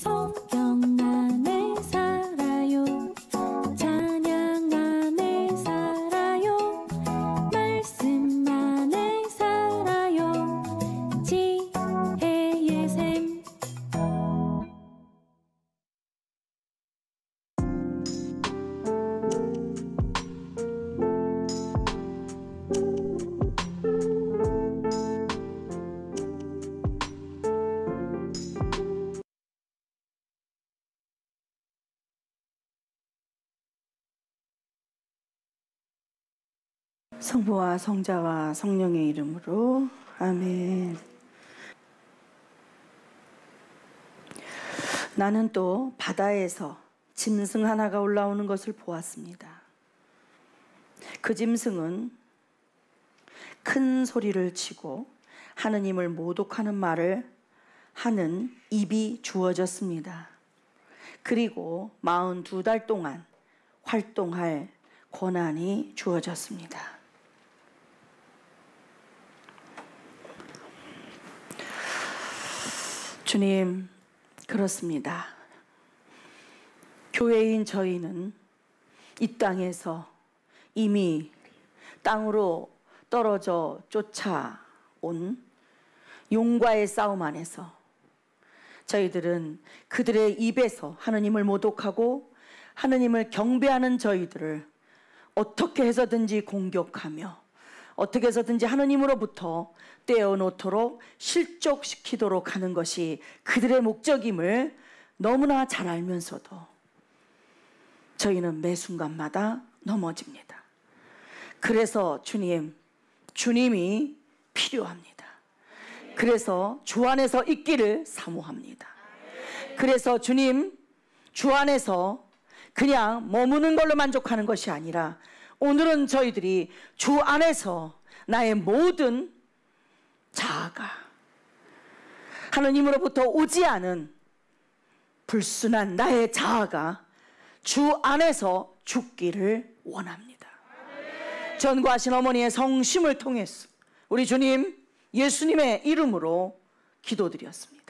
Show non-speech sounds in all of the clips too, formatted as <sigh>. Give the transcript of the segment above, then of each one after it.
从。 아버와 성자와 성령의 이름으로 아멘. 나는 또 바다에서 짐승 하나가 올라오는 것을 보았습니다. 그 짐승은 큰 소리를 치고 하느님을 모독하는 말을 하는 입이 주어졌습니다. 그리고 42달 동안 활동할 권한이 주어졌습니다. 주님, 그렇습니다. 교회인 저희는 이 땅에서 이미 땅으로 떨어져 쫓아온 용과의 싸움 안에서 저희들은 그들의 입에서 하느님을 모독하고 하느님을 경배하는 저희들을 어떻게 해서든지 공격하며 어떻게 해서든지 하느님으로부터 떼어놓도록 실족시키도록 하는 것이 그들의 목적임을 너무나 잘 알면서도 저희는 매 순간마다 넘어집니다. 그래서 주님, 주님이 필요합니다. 그래서 주 안에서 있기를 사모합니다. 그래서 주님, 주 안에서 그냥 머무는 걸로 만족하는 것이 아니라 오늘은 저희들이 주 안에서 나의 모든 자아가 하느님으로부터 오지 않은 불순한 나의 자아가 주 안에서 죽기를 원합니다. 전과하신 어머니의 성심을 통해서 우리 주님 예수님의 이름으로 기도드렸습니다.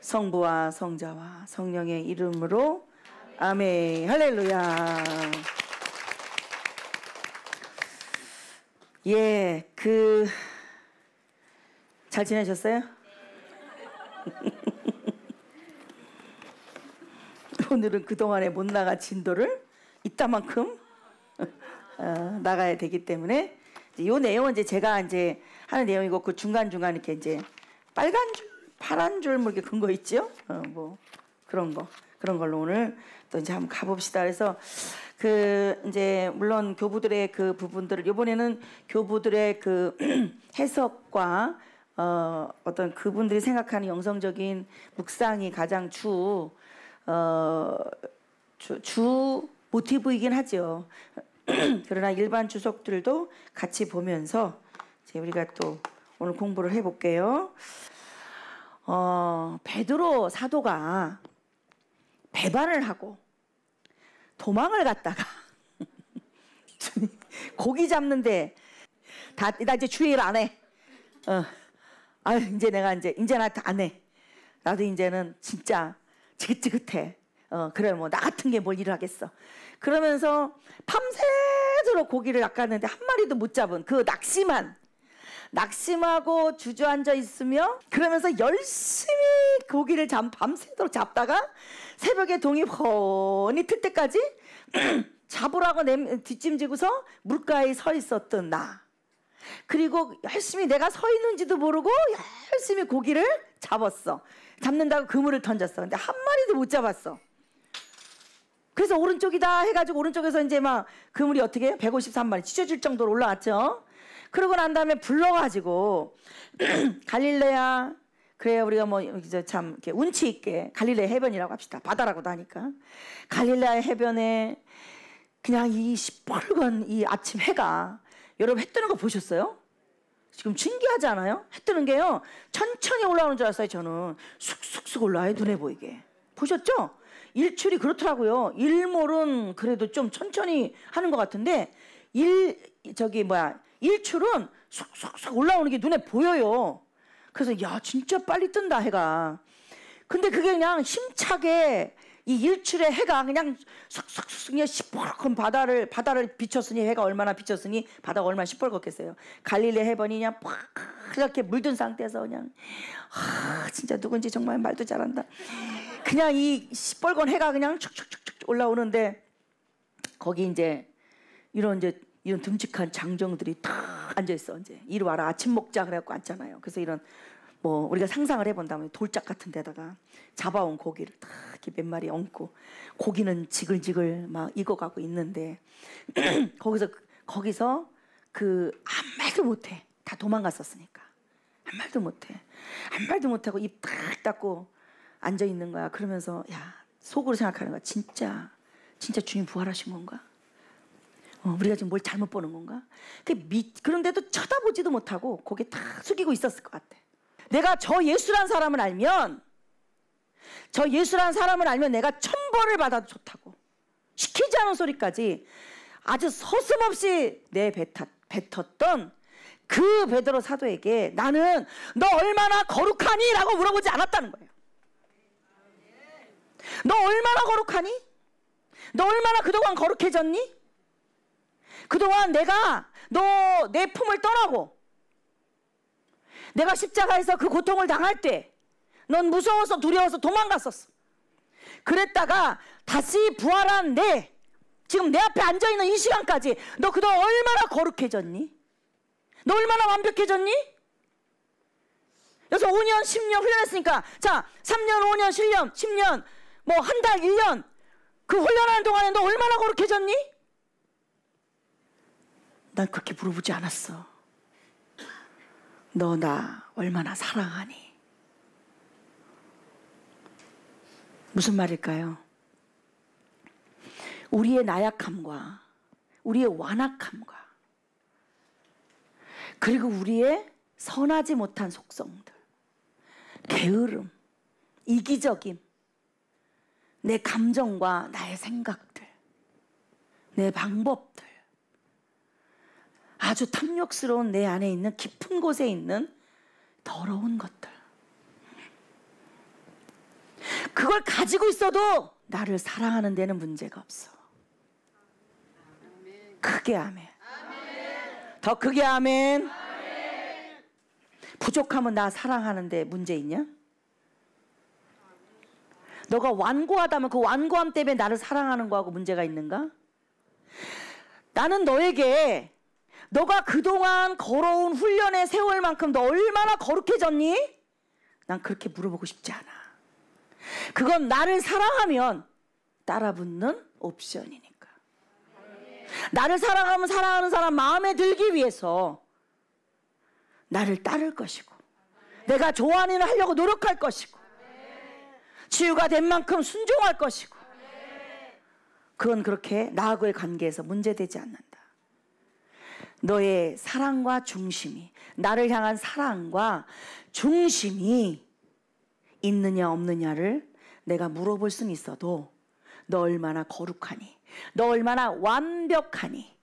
성부와 성자와 성령의 이름으로 아멘. 할렐루야. 예, 그, 잘 지내셨어요? <laughs> 오늘은 그동안에 못 나가 진도를 이따만큼 어, 나가야 되기 때문에 이 내용은 이제 제가 이제 하는 내용이고 그 중간중간 이렇게 이제 빨간 줄, 파란 줄뭐 이렇게 근거 있죠? 어, 뭐 그런 거. 그런 걸로 오늘 또 이제 한번 가봅시다. 그래서 그 이제 물론 교부들의 그 부분들을 이번에는 교부들의 그 <clears throat> 해석과 어 어떤 그분들이 생각하는 영성적인 묵상이 가장 주 어, 주, 주 모티브이긴 하죠. <clears throat> 그러나 일반 주석들도 같이 보면서 이제 우리가 또 오늘 공부를 해볼게요. 어, 베드로 사도가 배반을 하고 도망을 갔다가 <laughs> 고기 잡는데 다, 나 이제 주일 안 해. 어. 아 이제 내가 이제 이제 나안 해. 나도 이제는 진짜 지긋지긋해. 어 그래 뭐 나 같은 게 뭘 일을 하겠어. 그러면서 밤새도록 고기를 낚았는데 한 마리도 못 잡은 그 낚시만 낙심하고 주저앉아 있으며 그러면서 열심히 고기를 잠 밤새도록 잡다가 새벽에 동이 훤히 틀 때까지 잡으라고 <clears throat> 냄, 뒷짐지고서 물가에 서 있었던 나. 그리고 열심히 내가 서 있는지도 모르고 열심히 고기를 잡았어. 잡는다고 그물을 던졌어. 근데 한 마리도 못 잡았어. 그래서 오른쪽이다 해가지고 오른쪽에서 이제 막 그물이 어떻게 153마리 치어질 정도로 올라왔죠. 그러고 난 다음에 불러가지고 <clears throat> 갈릴레야 그래야 우리가 뭐 이제 참 이렇게 운치 있게 갈릴레 해변이라고 합시다. 바다라고도 하니까 갈릴레 해변에 그냥 이 시뻘건 이 아침 해가 여러분 해 뜨는 거 보셨어요? 지금 신기하지 않아요? 해 뜨는 게요 천천히 올라오는 줄 알았어요. 저는 쑥쑥쑥 올라와요 눈에 보이게 보셨죠? 일출이 그렇더라고요. 일몰은 그래도 좀 천천히 하는 것 같은데 일 저기 뭐야 일출은 쑥쑥쑥 올라오는 게 눈에 보여요. 그래서 야 진짜 빨리 뜬다 해가. 근데 그게 그냥 힘차게 이 일출의 해가 그냥 쏙쏙쏙 그냥 시뻘건 바다를 바다를 비쳤으니 해가 얼마나 비쳤으니 바다가 얼마나 시뻘겋겠어요. 갈릴리 해변이 그냥 팍 이렇게 물든 상태에서 그냥 아 진짜 누군지 정말 말도 잘한다. 그냥 이 시뻘건 해가 그냥 쭉쭉쭉쭉 올라오는데 거기 이제 이런 이제 이런 듬직한 장정들이 다 앉아있어, 이제. 이리 와라, 아침 먹자, 그래갖고 앉잖아요. 그래서 이런, 뭐, 우리가 상상을 해본다면 돌짝 같은 데다가 잡아온 고기를 다 이렇게 몇 마리 얹고, 고기는 지글지글 막 익어가고 있는데, 거기서, <clears throat> 거기서 그, 한 그 말도 못해. 다 도망갔었으니까. 한 말도 못해. 한 말도 못하고 입탁 닫고 앉아있는 거야. 그러면서, 야, 속으로 생각하는 거야. 진짜, 진짜 주님 부활하신 건가? 어, 우리가 지금 뭘 잘못 보는 건가? 미, 그 그런데도 쳐다보지도 못하고 고개 탁 숙이고 있었을 것 같아. 내가 저 예수란 사람을 알면 저 예수란 사람을 알면 내가 천벌을 받아도 좋다고 시키지 않은 소리까지 아주 서슴없이 내 뱉었, 뱉었던 그 베드로 사도에게 나는 너 얼마나 거룩하니? 라고 물어보지 않았다는 거예요. 너 얼마나 거룩하니? 너 얼마나 그동안 거룩해졌니? 그동안 내가 너 내 품을 떠나고 내가 십자가에서 그 고통을 당할 때 넌 무서워서 두려워서 도망갔었어. 그랬다가 다시 부활한 내 지금 내 앞에 앉아 있는 이 시간까지 너 그동안 얼마나 거룩해졌니? 너 얼마나 완벽해졌니? 그래서 5년, 10년 훈련했으니까 자, 3년, 5년, 7년, 10년, 뭐 한 달, 1년 그 훈련하는 동안에 너 얼마나 거룩해졌니? 난 그렇게 물어보지 않았어. 너 나 얼마나 사랑하니? 무슨 말일까요? 우리의 나약함과 우리의 완악함과 그리고 우리의 선하지 못한 속성들, 게으름, 이기적임, 내 감정과 나의 생각들, 내 방법들, 아주 탐욕스러운 내 안에 있는 깊은 곳에 있는 더러운 것들. 그걸 가지고 있어도 나를 사랑하는 데는 문제가 없어. 크게 아멘. 더 크게 아멘. 부족하면 나 사랑하는데 문제 있냐? 너가 완고하다면 그 완고함 때문에 나를 사랑하는 거하고 문제가 있는가? 나는 너에게 너가 그동안 걸어온 훈련의 세월만큼 너 얼마나 거룩해졌니? 난 그렇게 물어보고 싶지 않아. 그건 나를 사랑하면 따라붙는 옵션이니까. 나를 사랑하면 사랑하는 사람 마음에 들기 위해서 나를 따를 것이고 내가 좋아하는 일 하려고 노력할 것이고 치유가 된 만큼 순종할 것이고 그건 그렇게 나하고의 관계에서 문제되지 않는다. 너의 사랑과 중심이, 나를 향한 사랑과 중심이 있느냐 없느냐를 내가 물어볼 수는 있어도 너 얼마나 거룩하니, 너 얼마나 완벽하니,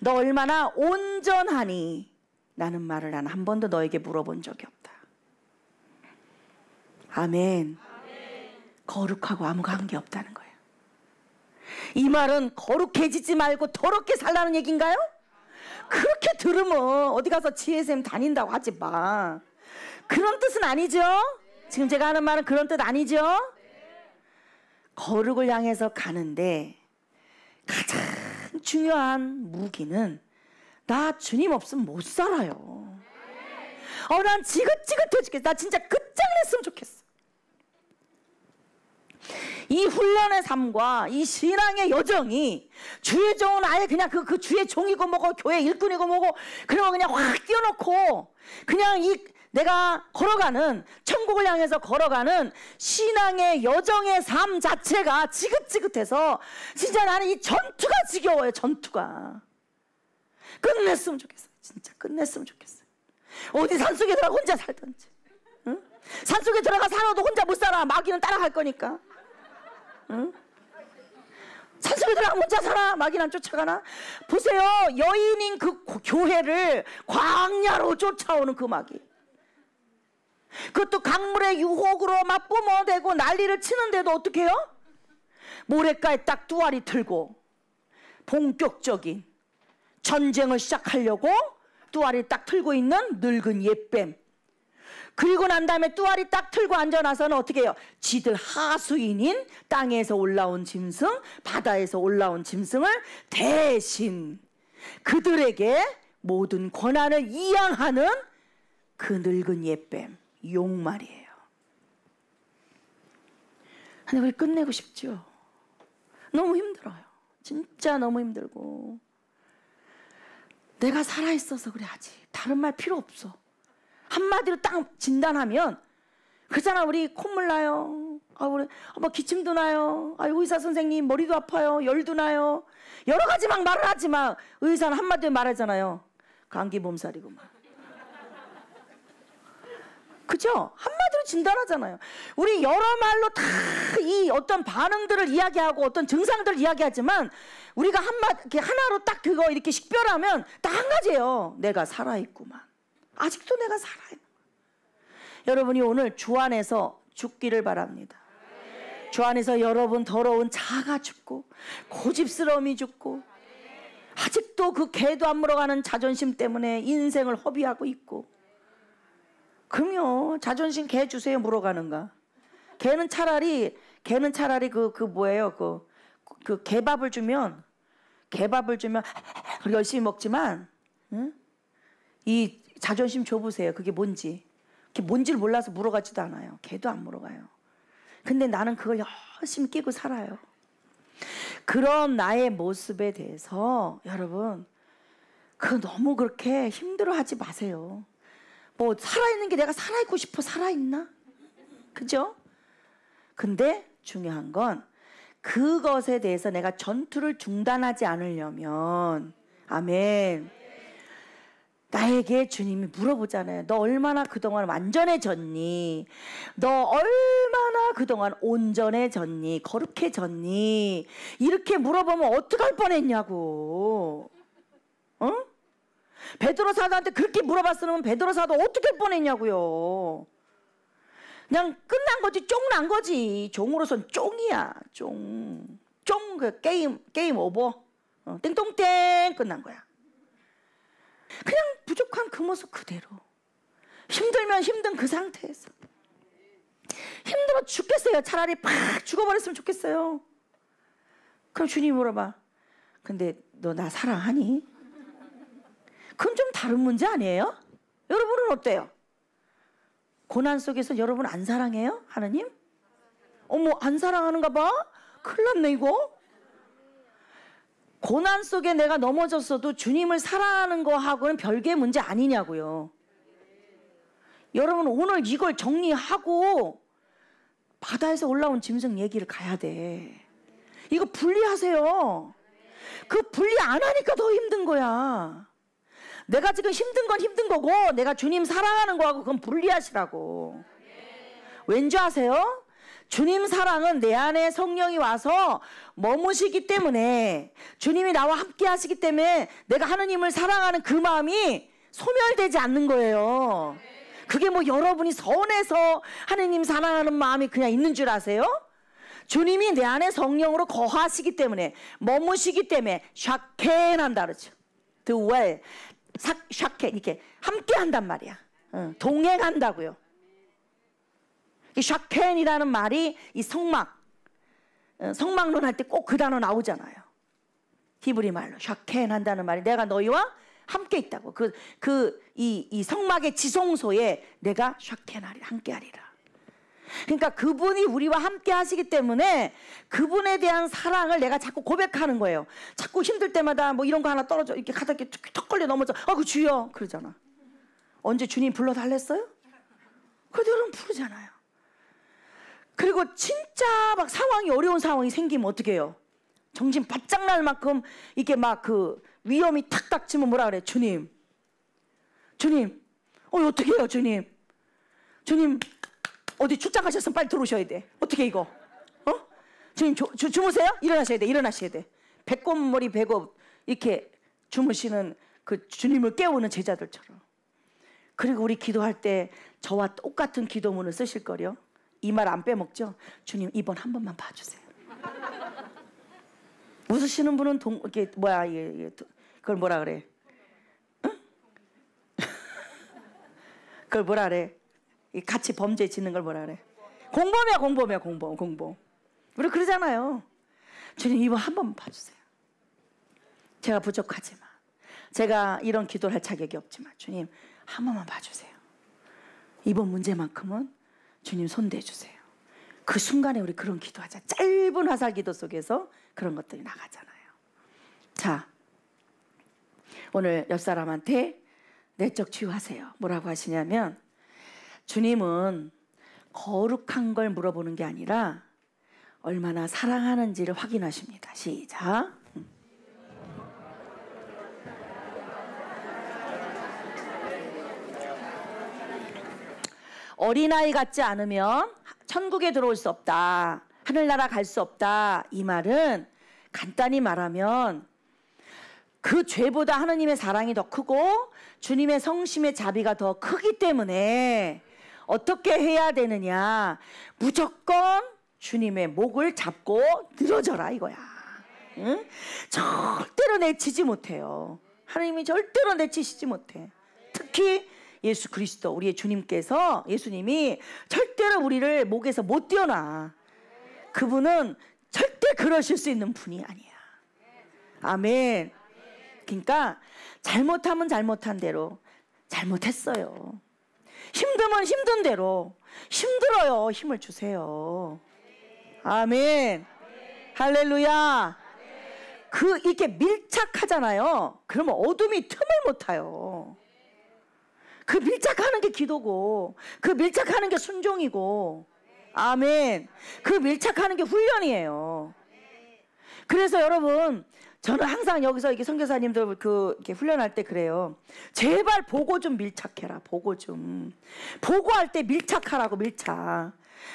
너 얼마나 온전하니, 라는 말을 난한 번도 너에게 물어본 적이 없다. 아멘. 아멘. 거룩하고 아무 관계 없다는 거예요. 이 말은 거룩해지지 말고 더럽게 살라는 얘기인가요? 그렇게 들으면 어디 가서 지혜 m 다닌다고 하지 마. 그런 뜻은 아니죠? 지금 제가 하는 말은 그런 뜻 아니죠? 거룩을 향해서 가는데 가장 중요한 무기는 나 주님 없으면 못 살아요. 어, 난 지긋지긋해 죽겠어. 나 진짜 끝장냈으면 좋겠어. 이 훈련의 삶과 이 신앙의 여정이 주의 종은 아예 그냥 그, 그 주의 종이고 뭐고 교회 일꾼이고 뭐고 그러면 그냥 확 띄워놓고 그냥 이 내가 걸어가는 천국을 향해서 걸어가는 신앙의 여정의 삶 자체가 지긋지긋해서 진짜 나는 이 전투가 지겨워요 전투가 끝냈으면 좋겠어요 진짜 끝냈으면 좋겠어요 어디 산속에 들어가 혼자 살던지 응? 산속에 들어가 살아도 혼자 못 살아 마귀는 따라갈 거니까 응? 산속에들아 혼자 살아 마귀란 쫓아가나 보세요 여인인 그 교회를 광야로 쫓아오는 그 마귀 그것도 강물의 유혹으로 막 뿜어대고 난리를 치는데도 어떻게 해요? 모래가에 딱 두알이 들고 본격적인 전쟁을 시작하려고 두알이 딱 틀고 있는 늙은 옛뱀 그리고 난 다음에 뚜아리 딱 틀고 앉아나서는 어떻게 해요? 지들 하수인인 땅에서 올라온 짐승, 바다에서 올라온 짐승을 대신 그들에게 모든 권한을 이양하는 그 늙은 예뱀, 용말이에요. 근데 우리 끝내고 싶죠? 너무 힘들어요. 진짜 너무 힘들고. 내가 살아있어서 그래, 아직. 다른 말 필요 없어. 한마디로 딱 진단하면 그잖아 우리 콧물 나요. 아, 우리 막 기침도 나요. 아, 의사 선생님 머리도 아파요. 열도 나요. 여러 가지 막 말을 하지만 의사는 한마디로 말하잖아요. 감기 몸살이고 막. 그죠? 한마디로 진단하잖아요. 우리 여러 말로 다 이 어떤 반응들을 이야기하고 어떤 증상들을 이야기하지만 우리가 한마 하나로 딱 그거 이렇게 식별하면 다한 가지예요. 내가 살아있구만. 아직도 내가 살아요. 여러분이 오늘 주 안에서 죽기를 바랍니다. 주 안에서 여러분 더러운 자가 죽고 고집스러움이 죽고 아직도 그 개도 안 물어가는 자존심 때문에 인생을 허비하고 있고 그럼요 자존심 개 주세요 물어가는가 개는 차라리 개는 차라리 그그 그 뭐예요 그그 그 개밥을 주면 개밥을 주면 열심히 먹지만 응? 이 자존심 줘보세요. 그게 뭔지. 그게 뭔지를 몰라서 물어가지도 않아요. 걔도 안 물어가요. 근데 나는 그걸 열심히 끼고 살아요. 그런 나의 모습에 대해서 여러분, 그 너무 그렇게 힘들어 하지 마세요. 뭐, 살아있는 게 내가 살아있고 싶어 살아있나? 그죠? 근데 중요한 건 그것에 대해서 내가 전투를 중단하지 않으려면, 아멘. 나에게 주님이 물어보잖아요. 너 얼마나 그동안 완전해졌니? 너 얼마나 그동안 온전해졌니? 거룩해졌니? 이렇게 물어보면 어떡할 뻔했냐고. 응? 어? 베드로 사도한테 그렇게 물어봤으면 베드로 사도 어떻게 할 뻔했냐고요. 그냥 끝난 거지, 쫑난 거지. 종으로선 쫑이야, 쫑. 쫑, 그 게임, 게임 오버. 어, 땡땡땡 끝난 거야. 그냥 부족한 그 모습 그대로. 힘들면 힘든 그 상태에서. 힘들어 죽겠어요. 차라리 팍 죽어버렸으면 좋겠어요. 그럼 주님 물어봐. 근데 너 나 사랑하니? 그건 좀 다른 문제 아니에요? 여러분은 어때요? 고난 속에서 여러분 안 사랑해요? 하나님? 어머, 안 사랑하는가 봐? 큰일 났네, 이거? 고난 속에 내가 넘어졌어도 주님을 사랑하는 거하고는 별개 의 문제 아니냐고요. 여러분 오늘 이걸 정리하고 바다에서 올라온 짐승 얘기를 가야 돼. 이거 분리하세요. 그 분리 안 하니까 더 힘든 거야. 내가 지금 힘든 건 힘든 거고 내가 주님 사랑하는 거하고 그건 분리하시라고. 왠지 아세요? 주님 사랑은 내 안에 성령이 와서 머무시기 때문에 주님이 나와 함께 하시기 때문에 내가 하느님을 사랑하는 그 마음이 소멸되지 않는 거예요. 그게 뭐 여러분이 선해서 하느님 사랑하는 마음이 그냥 있는 줄 아세요? 주님이 내 안에 성령으로 거하시기 때문에 머무시기 때문에 샤켄한다 그러죠. t h 샤켄 이렇게 함께 한단 말이야. 동행한다고요. 이 샤켄이라는 말이 이 성막, 어, 성막론 할 때 꼭 그 단어 나오잖아요. 히브리 말로 샤켄 한다는 말이 내가 너희와 함께 있다고. 그, 그, 이, 이 성막의 지성소에 내가 샤켄하리, 함께 하리라. 그러니까 그분이 우리와 함께 하시기 때문에 그분에 대한 사랑을 내가 자꾸 고백하는 거예요. 자꾸 힘들 때마다 뭐 이런 거 하나 떨어져 이렇게 가다 이렇게 턱 걸려 넘어져. 아, 그 주여 그러잖아. 언제 주님 불러 달랬어요? 그 여러분 부르잖아요. 그리고 진짜 막 상황이 어려운 상황이 생기면 어떻게 해요? 정신 바짝 날 만큼 이게 막 그 위험이 탁 닥치면 뭐라 그래? 주님. 주님. 어, 어떻게 해요, 주님? 주님, 어디 출장 가셨으면 빨리 들어오셔야 돼. 어떻게 이거? 어? 주님, 주, 주, 주무세요? 일어나셔야 돼, 일어나셔야 돼. 배꼽머리 배꼽 이렇게 주무시는 그 주님을 깨우는 제자들처럼. 그리고 우리 기도할 때 저와 똑같은 기도문을 쓰실 거요 이말안 빼먹죠? 주님 이번 한 번만 봐주세요. <laughs> 웃으시는 분은 동 이게 뭐야 이게, 그걸 뭐라 그래? 응? <laughs> 그걸 뭐라 그래? 같이 범죄 짓는 걸 뭐라 그래? 공범이야 공범이야 공범 공범. 우리 그러잖아요. 주님 이번 한 번만 봐주세요. 제가 부족하지만 제가 이런 기도할 자격이 없지만 주님 한 번만 봐주세요. 이번 문제만큼은 주님 손대 주세요. 그 순간에 우리 그런 기도하자. 짧은 화살 기도 속에서 그런 것들이 나가잖아요. 자, 오늘 옆 사람한테 내적 치유하세요. 뭐라고 하시냐면 주님은 거룩한 걸 물어보는 게 아니라 얼마나 사랑하는지를 확인하십니다. 시작. 어린아이 같지 않으면 천국에 들어올 수 없다. 하늘나라 갈 수 없다. 이 말은 간단히 말하면 그 죄보다 하느님의 사랑이 더 크고 주님의 성심의 자비가 더 크기 때문에 어떻게 해야 되느냐. 무조건 주님의 목을 잡고 늘어져라 이거야. 응? 절대로 내치지 못해요. 하느님이 절대로 내치시지 못해. 특히 예수 그리스도 우리의 주님께서 예수님이 절대로 우리를 목에서 못뛰어나 그분은 절대 그러실 수 있는 분이 아니야. 아멘. 그러니까 잘못하면 잘못한 대로 잘못했어요. 힘들면 힘든 대로 힘들어요. 힘을 주세요. 아멘. 할렐루야. 그 이렇게 밀착하잖아요. 그러면 어둠이 틈을 못 타요. 그 밀착하는 게 기도고 그 밀착하는 게 순종이고 아멘. 그 밀착하는 게 훈련이에요. 그래서 여러분 저는 항상 여기서 이게 선교사님들 그 이렇게 훈련할 때 그래요. 제발 보고 좀 밀착해라. 보고 좀 보고할 때 밀착하라고 밀착.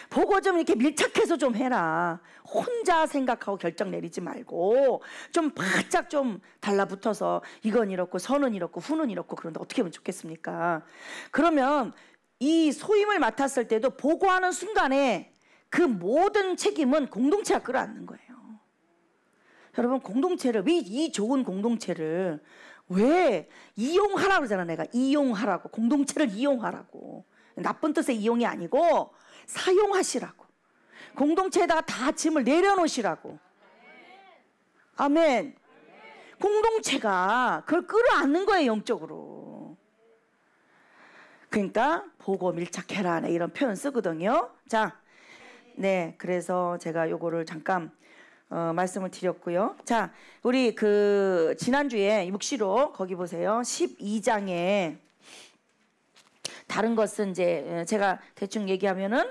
보고 좀 이렇게 밀착해서 좀 해라. 혼자 생각하고 결정 내리지 말고 좀 바짝 좀 달라붙어서 이건 이렇고 선은 이렇고 후는 이렇고 그런데 어떻게 하면 좋겠습니까? 그러면 이 소임을 맡았을 때도 보고하는 순간에 그 모든 책임은 공동체가 끌어안는 거예요. 여러분 공동체를 왜 이 좋은 공동체를 왜 이용하라고 그러잖아 내가 이용하라고 공동체를 이용하라고 나쁜 뜻의 이용이 아니고 사용하시라고. 공동체에다가 다 짐을 내려놓으시라고. 아멘. 공동체가 그걸 끌어안는 거예요, 영적으로. 그러니까 보고 밀착해라 이런 표현 쓰거든요. 자, 네, 그래서 제가 요거를 잠깐 어, 말씀을 드렸고요. 자, 우리 그 지난주에 묵시로 거기 보세요. 12장에 다른 것은 이제 예, 제가 대충 얘기하면은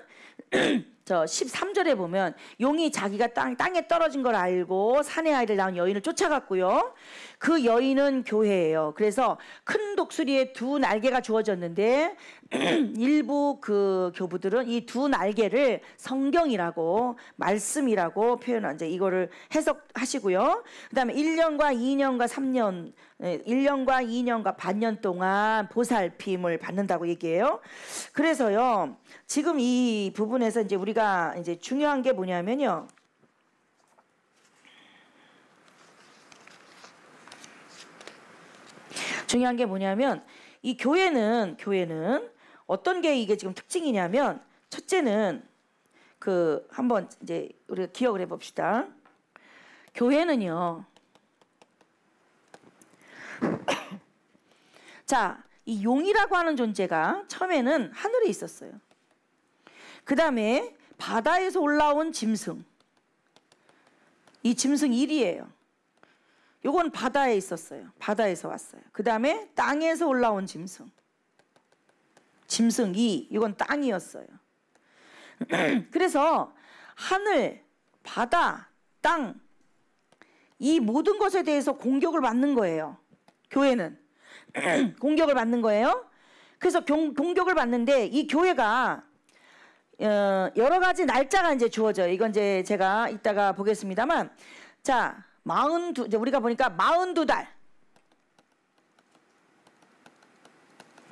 <clears throat> 저 13절에 보면 용이 자기가 땅, 땅에 떨어진 걸 알고 산의 아이를 낳은 여인을 쫓아갔고요. 그 여인은 교회예요. 그래서 큰독수리에두 날개가 주어졌는데 <clears throat> 일부 그 교부들은 이 두 날개를 성경이라고 말씀이라고 표현한 이제 이거를 해석하시고요. 그다음에 1년과 2년과 3년 1년과 예, 2년과 반년 동안 보살핌을 받는다고 얘기해요. 그래서요. 지금 이 부분에서 이제 우리가 이제 중요한 게 뭐냐면요. 중요한 게 뭐냐면 이 교회는 교회는 어떤 게 이게 지금 특징이냐면 첫째는 그 한번 이제 우리가 기억을 해 봅시다. 교회는요. <coughs> 자, 이 용이라고 하는 존재가 처음에는 하늘에 있었어요. 그 다음에 바다에서 올라온 짐승. 이 짐승 1이에요. 요건 바다에 있었어요. 바다에서 왔어요. 그 다음에 땅에서 올라온 짐승. 짐승 2. 이건 땅이었어요. <clears throat> 그래서 하늘, 바다, 땅, 이 모든 것에 대해서 공격을 받는 거예요. 교회는. <clears throat> 공격을 받는 거예요. 그래서 경, 공격을 받는데 이 교회가 어, 여러 가지 날짜가 이제 주어져요. 이건 이제 제가 이따가 보겠습니다만. 자, 42 이제 우리가 보니까 42달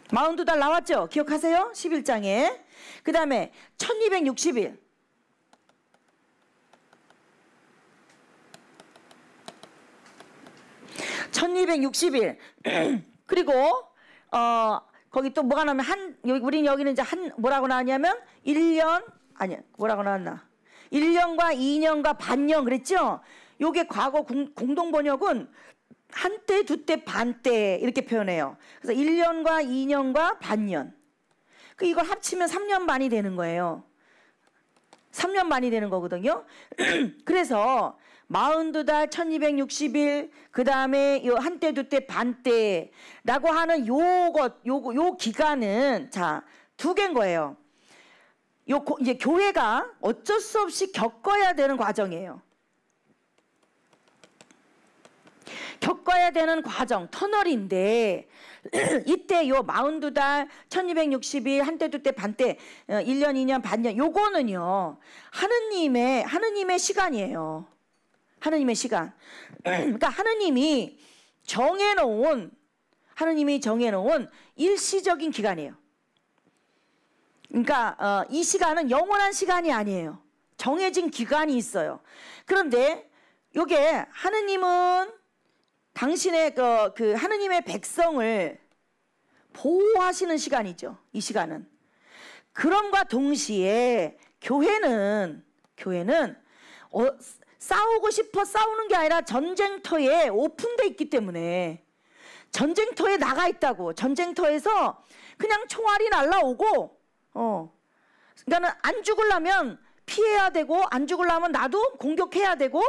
42달 나왔죠? 기억하세요? 11장에 그 다음에 1260일 천이백육일 그리고 어 거기 또 뭐가 나오면 한우리 여기는 이제 한 뭐라고 나왔냐면 1년 아니 뭐라고 나왔나 1년과2년과 반년 그랬죠? 요게 과거 공동 번역은 한 때, 두 때, 반때 이렇게 표현해요. 그래서 1년과 2년과 반년. 그 이걸 합치면 3년 반이 되는 거예요. 3년 반이 되는 거거든요. <clears throat> 그래서 42달 1260일 그다음에 요 한때 두때 반때라고 하는 요것 요요 요 기간은 자, 두 개인 거예요. 요 이제 교회가 어쩔 수 없이 겪어야 되는 과정이에요. 겪어야 되는 과정, 터널인데 <clears throat> 이때 요 42달, 1260일 한때 두 때 반때 1년, 어, 2년, 반년 요거는요. 하느님의 하느님의 시간이에요. 하느님의 시간. <clears throat> 그러니까 하느님이 정해 놓은 하느님이 정해 놓은 일시적인 기간이에요. 그러니까 어, 이 시간은 영원한 시간이 아니에요. 정해진 기간이 있어요. 그런데 요게 하느님은 당신의 그, 그 하느님의 백성을 보호하시는 시간이죠. 이 시간은. 그럼과 동시에 교회는 교회는 어, 싸우고 싶어 싸우는 게 아니라 전쟁터에 오픈돼 있기 때문에 전쟁터에 나가 있다고 전쟁터에서 그냥 총알이 날라오고 어 그러니까는 안 죽으려면 피해야 되고 안 죽으려면 나도 공격해야 되고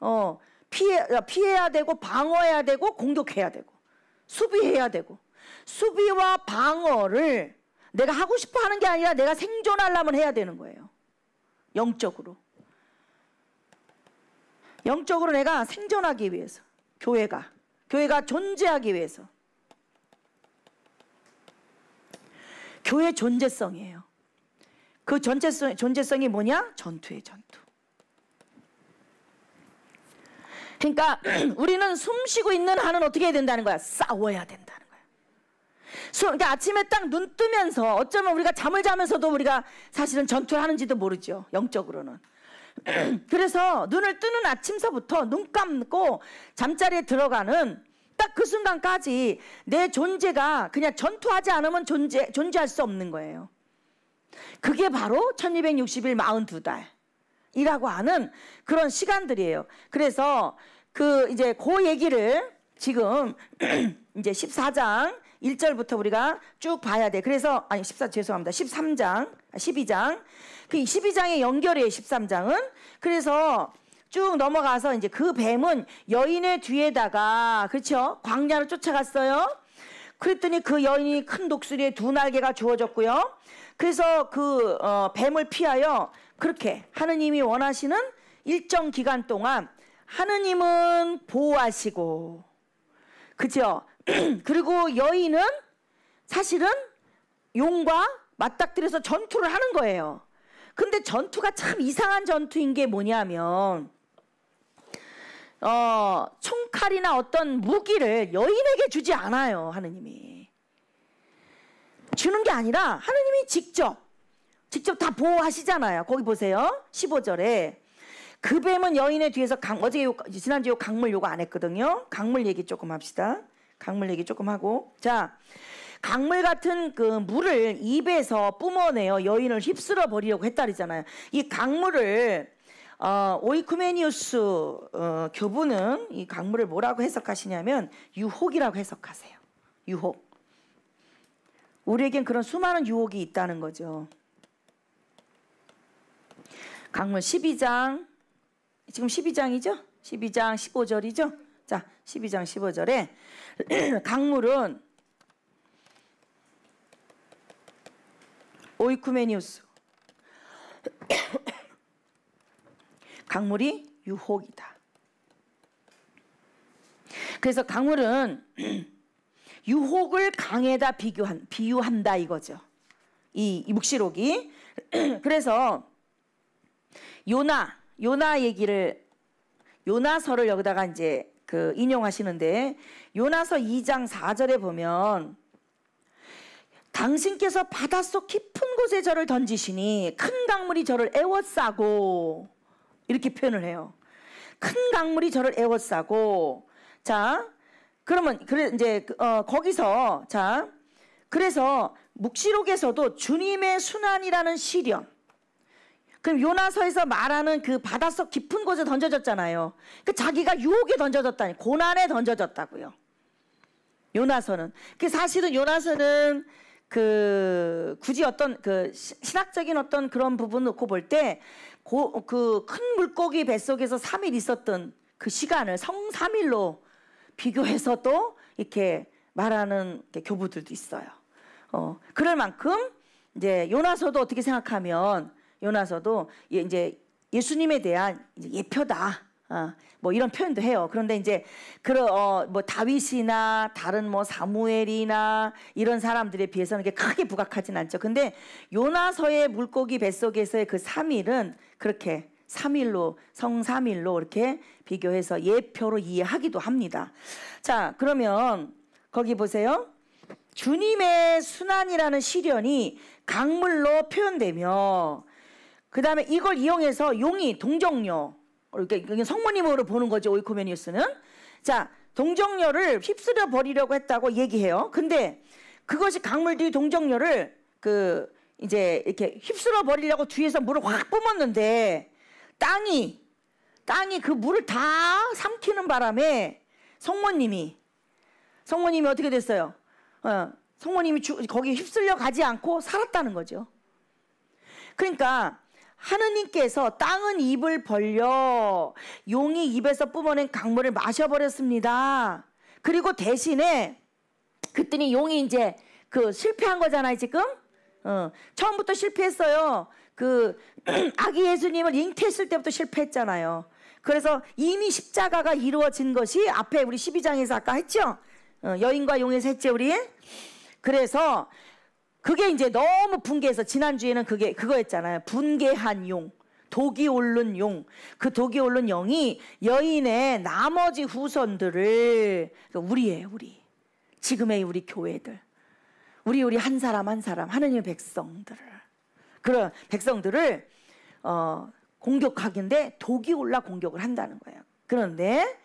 어 피해, 피해야 되고 방어해야 되고 공격해야 되고 수비해야 되고 수비와 방어를 내가 하고 싶어 하는 게 아니라 내가 생존하려면 해야 되는 거예요. 영적으로. 영적으로 내가 생존하기 위해서 교회가 교회가 존재하기 위해서 교회 존재성이에요. 그 존재성, 존재성이 뭐냐? 전투의 전투. 그러니까 <clears throat> 우리는 숨쉬고 있는 한은 어떻게 해야 된다는 거야? 싸워야 된다는 거야. 그러니까 아침에 딱 눈 뜨면서 어쩌면 우리가 잠을 자면서도 우리가 사실은 전투를 하는지도 모르죠. 영적으로는. <clears throat> 그래서 눈을 뜨는 아침서부터 눈 감고 잠자리에 들어가는 딱 그 순간까지 내 존재가 그냥 전투하지 않으면 존재, 존재할 수 없는 거예요. 그게 바로 1260일 42달. 이라고 하는 그런 시간들이에요. 그래서 그 이제 그 얘기를 지금 <clears throat> 이제 14장 1절부터 우리가 쭉 봐야 돼. 그래서 아니 14 죄송합니다. 13장, 12장. 아, 그 12장의 연결이에요. 13장은. 그래서 쭉 넘어가서 이제 그 뱀은 여인의 뒤에다가 그렇죠? 광야를 쫓아갔어요. 그랬더니 그 여인이 큰독수리에두 날개가 주어졌고요. 그래서 그 어, 뱀을 피하여 그렇게 하느님이 원하시는 일정 기간 동안 하느님은 보호하시고 그죠? <clears throat> 그리고 여인은 사실은 용과 맞닥뜨려서 전투를 하는 거예요. 근데 전투가 참 이상한 전투인 게 뭐냐면 어, 총칼이나 어떤 무기를 여인에게 주지 않아요. 하느님이. 주는 게 아니라 하느님이 직접 직접 다 보호하시잖아요. 거기 보세요. 15절에 그 뱀은 여인의 뒤에서 강, 어제 지난주에 강물 요거 안 했거든요. 강물 얘기 조금 합시다. 강물 얘기 조금 하고 자 강물 같은 그 물을 입에서 뿜어내어 여인을 휩쓸어 버리려고 했다리잖아요. 이 강물을 어, 오이쿠메니우스 어, 교부는 이 강물을 뭐라고 해석하시냐면 유혹이라고 해석하세요. 유혹. 우리에겐 그런 수많은 유혹이 있다는 거죠. 강문 12장 지금 12장이죠? 12장 15절이죠? 자, 12장 15절에 <clears throat> 강물은 오이쿠메니우스 <clears throat> 강물이 유혹이다. 그래서 강물은 <clears throat> 유혹을 강에다 비교한 비유한다 이거죠. 이, 이 묵시록이 그래서 요나 요나 얘기를 요나서를 여기다가 이제 그 인용하시는데 요나서 2장 4절에 보면 당신께서 바닷속 깊은 곳에 저를 던지시니 큰 강물이 저를 애워싸고 이렇게 표현을 해요. 큰 강물이 저를 애워싸고 자 그러면 그래 이제 그, 어, 거기서 자 그래서 묵시록에서도 주님의 순환이라는 시련 그럼 요나서에서 말하는 그 바닷속 깊은 곳에 던져졌잖아요. 그 자기가 유혹에 던져졌다니 고난에 던져졌다고요. 요나서는 그 사실은 요나서는 그 굳이 어떤 그 신학적인 어떤 그런 부분 놓고 볼 때 그 큰 물고기 뱃속에서 3일 있었던 그 시간을 성 3일로 비교해서 또 이렇게 말하는 교부들도 있어요. 어, 그럴 만큼 이제 요나서도 어떻게 생각하면 요나서도 예, 이제 예수님에 대한 예표다. 어, 뭐 이런 표현도 해요. 그런데 이제 그 어, 뭐 다윗이나 다른 뭐 사무엘이나 이런 사람들에 비해서는 이게 크게 부각하진 않죠. 근데 요나서의 물고기 뱃속에서의 그 3일은 그렇게 3일로 성삼일로 이렇게 비교해서 예표로 이해하기도 합니다. 자, 그러면 거기 보세요. 주님의 순환이라는 시련이 강물로 표현되며 그 다음에 이걸 이용해서 용이 동정녀 이렇게 성모님으로 보는 거죠 오이코메니우스는 자 동정녀를 휩쓸어 버리려고 했다고 얘기해요. 근데 그것이 강물뒤 동정녀를 그 이제 이렇게 휩쓸어 버리려고 뒤에서 물을 확 뿜었는데 땅이 땅이 그 물을 다 삼키는 바람에 성모님이 성모님이 어떻게 됐어요? 어, 성모님이 거기 휩쓸려 가지 않고 살았다는 거죠. 그러니까 하느님께서 땅은 입을 벌려 용이 입에서 뿜어낸 강물을 마셔버렸습니다. 그리고 대신에 그랬더니 용이 이제 그 실패한 거잖아요, 지금. 어, 처음부터 실패했어요. 그 <clears throat> 아기 예수님을 잉태했을 때부터 실패했잖아요. 그래서 이미 십자가가 이루어진 것이 앞에 우리 12장에서 아까 했죠? 어, 여인과 용에서 했죠, 우리? 그래서 그게 이제 너무 붕괴해서 지난주에는 그게 그거였잖아요. 붕괴한 용. 독이 오른 용. 그 독이 오른 영이 여인의 나머지 후손들을 그러니까 우리예요, 우리. 지금의 우리 교회들. 우리 우리 한 사람 한 사람 하느님의 백성들을 그런 백성들을 어, 공격하기인데 독이 올라 공격을 한다는 거예요. 그런데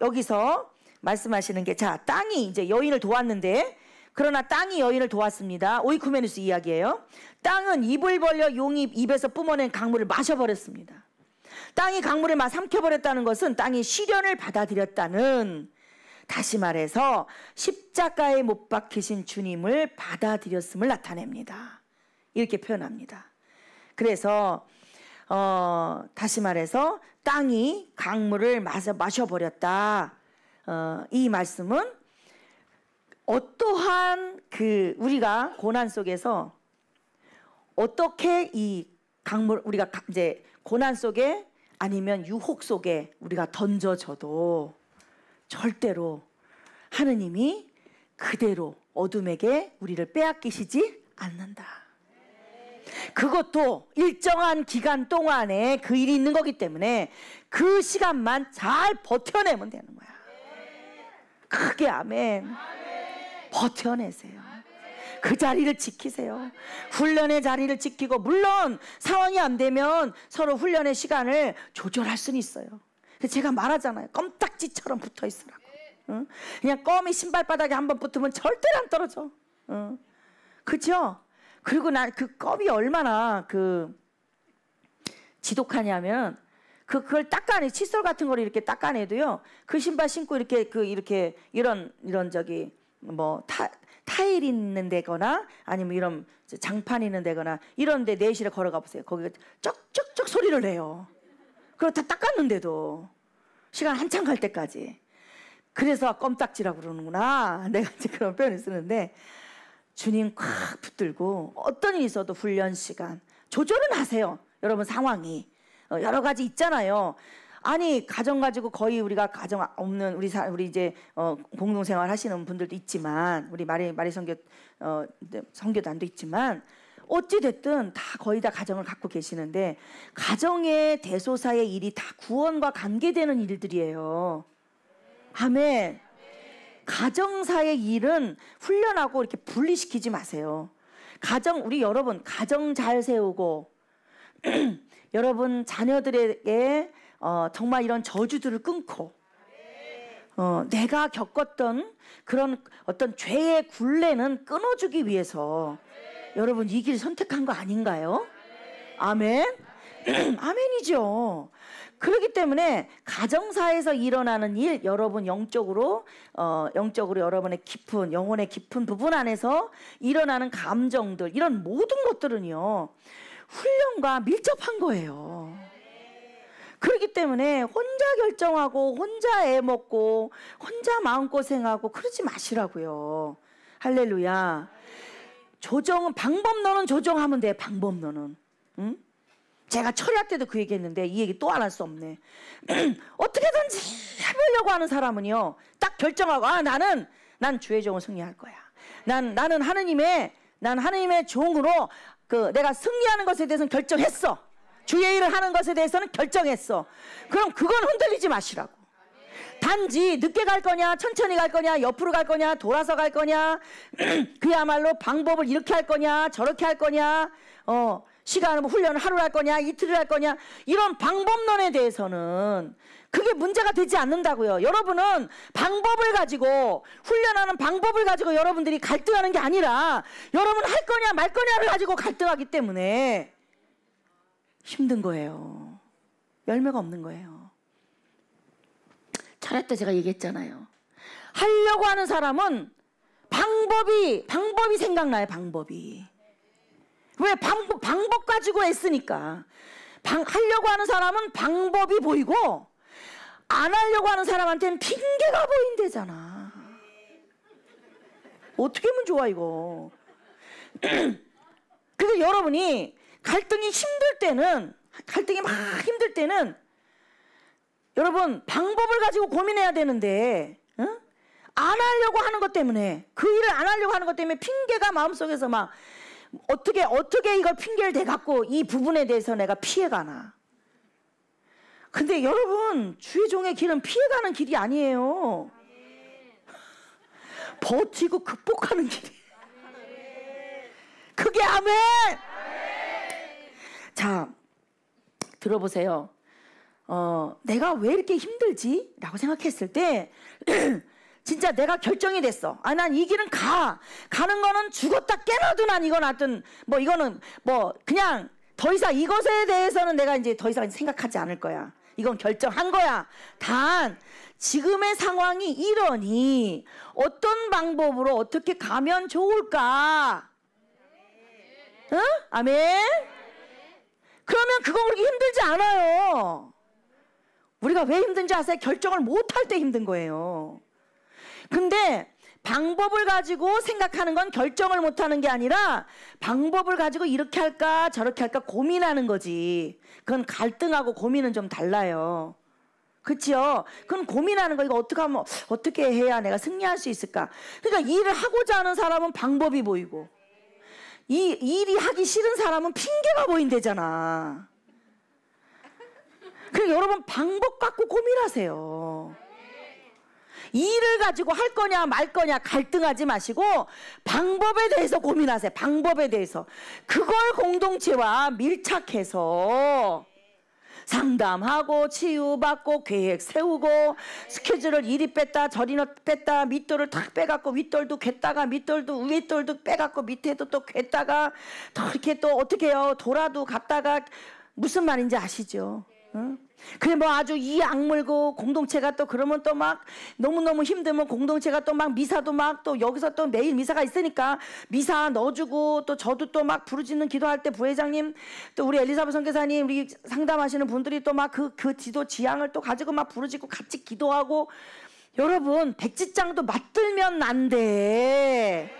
여기서 말씀하시는 게 자, 땅이 이제 여인을 도왔는데 그러나 땅이 여인을 도왔습니다. 오이쿠메누스 이야기예요. 땅은 입을 벌려 용이 입에서 뿜어낸 강물을 마셔버렸습니다. 땅이 강물을 막 삼켜버렸다는 것은 땅이 시련을 받아들였다는 다시 말해서 십자가에 못 박히신 주님을 받아들였음을 나타냅니다. 이렇게 표현합니다. 그래서 어, 다시 말해서 땅이 강물을 마셔, 버렸다이 어, 말씀은 어떠한 그 우리가 고난 속에서 어떻게 이 강물 우리가 이제 고난 속에 아니면 유혹 속에 우리가 던져져도 절대로 하느님이 그대로 어둠에게 우리를 빼앗기시지 않는다. 그것도 일정한 기간 동안에 그 일이 있는 거기 때문에 그 시간만 잘 버텨내면 되는 거야. 크게 아멘. 버텨내세요. 그 자리를 지키세요. 훈련의 자리를 지키고 물론 상황이 안 되면 서로 훈련의 시간을 조절할 수는 있어요. 제가 말하잖아요. 껌딱지처럼 붙어 있으라고. 응? 그냥 껌이 신발바닥에 한번 붙으면 절대안 떨어져. 응? 그죠? 그리고 난 그 껌이 얼마나 그 지독하냐면 그 그걸 닦아내 칫솔 같은 걸 이렇게 닦아내도요. 그 신발 신고 이렇게 그 이렇게 이런 이런 저기 뭐 타, 타일 있는 데거나 아니면 뭐 이런 장판 있는 데거나 이런 데 내실에 걸어가 보세요. 거기 가 쩍쩍쩍 소리를 내요. 그렇다 닦았는데도 시간 한참 갈 때까지. 그래서 아, 껌딱지라고 그러는구나. <laughs> 내가 이제 그런 표현을 쓰는데 주님 콱 붙들고 어떤 일이 있어도 훈련 시간 조절은 하세요. 여러분 상황이 어, 여러 가지 있잖아요. 아니 가정 가지고 거의 우리가 가정 없는 우리 사, 우리 이제 어, 공동 생활 하시는 분들도 있지만 우리 말이 말이 성교 어, 네, 성교단도 있지만 어찌 됐든 다 거의 다 가정을 갖고 계시는데 가정의 대소사의 일이 다 구원과 관계되는 일들이에요. 아멘. 가정사의 일은 훈련하고 이렇게 분리시키지 마세요. 가정 우리 여러분 가정 잘 세우고 <clears throat> 여러분 자녀들에게 어, 정말 이런 저주들을 끊고 어, 내가 겪었던 그런 어떤 죄의 굴레는 끊어주기 위해서 여러분 이길 선택한 거 아닌가요? 아멘. <clears throat> 아멘이죠. 그렇기 때문에 가정사에서 일어나는 일 여러분 영적으로 어, 영적으로 여러분의 깊은 영혼의 깊은 부분 안에서 일어나는 감정들 이런 모든 것들은요 훈련과 밀접한 거예요. 그렇기 때문에 혼자 결정하고 혼자 애 먹고 혼자 마음고생하고 그러지 마시라고요. 할렐루야. 조정은 방법론은 조정하면 돼. 방법론은. 응? 제가 철학 때도 그 얘기했는데 이 얘기 또 안 할 수 없네. <clears throat> 어떻게든지 해보려고 하는 사람은요. 딱 결정하고 아 나는 난주의종을 승리할 거야. 난 나는 하느님의 난 하느님의 종으로 그 내가 승리하는 것에 대해서는 결정했어. 주의 일을 하는 것에 대해서는 결정했어. 그럼 그건 흔들리지 마시라고. 단지 늦게 갈 거냐, 천천히 갈 거냐, 옆으로 갈 거냐, 돌아서 갈 거냐, <clears throat> 그야말로 방법을 이렇게 할 거냐, 저렇게 할 거냐, 어, 시간을 뭐 훈련을 하루 할 거냐, 이틀을 할 거냐, 이런 방법론에 대해서는 그게 문제가 되지 않는다고요. 여러분은 방법을 가지고 훈련하는 방법을 가지고 여러분들이 갈등하는 게 아니라 여러분 할 거냐 말 거냐를 가지고 갈등하기 때문에 힘든 거예요. 열매가 없는 거예요. 잘했다 제가 얘기했잖아요. 하려고 하는 사람은 방법이 방법이 생각나요. 방법이. 왜 방법 방법 가지고 했으니까 방, 하려고 하는 사람은 방법이 보이고 안 하려고 하는 사람한테는 핑계가 보인대잖아. 어떻게 하면 좋아 이거. 그래서 <clears throat> 여러분이 갈등이 힘들 때는 갈등이 막 힘들 때는 여러분 방법을 가지고 고민해야 되는데 응? 안 하려고 하는 것 때문에 그 일을 안 하려고 하는 것 때문에 핑계가 마음속에서 막 어떻게 어떻게 이걸 핑계를 대 갖고 이 부분에 대해서 내가 피해가나 근데 여러분 주의 종의 길은 피해가는 길이 아니에요 버티고 극복하는 길이 에요 그게 아멘 자, 들어보세요. 어, 내가 왜 이렇게 힘들지? 라고 생각했을 때, <clears throat> 진짜 내가 결정이 됐어. 아, 난 이 길은 가. 가는 거는 죽었다 깨나도 난 이건 하여 뭐, 이거는 뭐, 그냥 더 이상 이것에 대해서는 내가 이제 더 이상 생각하지 않을 거야. 이건 결정한 거야. 단, 지금의 상황이 이러니 어떤 방법으로 어떻게 가면 좋을까? 응? 아멘? 그러면 그거 그렇게 힘들지 않아요. 우리가 왜 힘든지 아세요? 결정을 못 할 때 힘든 거예요. 근데 방법을 가지고 생각하는 건 결정을 못하는 게 아니라 방법을 가지고 이렇게 할까 저렇게 할까 고민하는 거지. 그건 갈등하고 고민은 좀 달라요. 그치요? 그건 고민하는 거 이거 어떻게 하면 어떻게 해야 내가 승리할 수 있을까? 그러니까 일을 하고자 하는 사람은 방법이 보이고 이 일이 하기 싫은 사람은 핑계가 보인대잖아. 그럼 그러니까 여러분 방법 갖고 고민하세요. 일을 가지고 할 거냐 말 거냐 갈등하지 마시고 방법에 대해서 고민하세요. 방법에 대해서. 그걸 공동체와 밀착해서 상담하고 치유받고 계획 세우고 네. 스케줄을 이리 뺐다 저리로 뺐다 밑돌을 탁 빼갖고 윗돌도 괴다가 밑돌도 윗돌도 빼갖고 밑에도 또괴다가또 이렇게 또 어떻게 해요 돌아도 갔다가 무슨 말인지 아시죠? 응? 그래 뭐 아주 이 악물고 공동체가 또 그러면 또 막 너무너무 힘들면 공동체가 또 막 미사도 막 또 여기서 또 매일 미사가 있으니까 미사 넣어주고 또 저도 또 막 부르짖는 기도할 때 부회장님 또 우리 엘리사벳 선교사님 우리 상담하시는 분들이 또막 그그 그 지도 지향을 또 가지고 막 부르짖고 같이 기도하고 여러분 백지장도 맞들면 안 돼.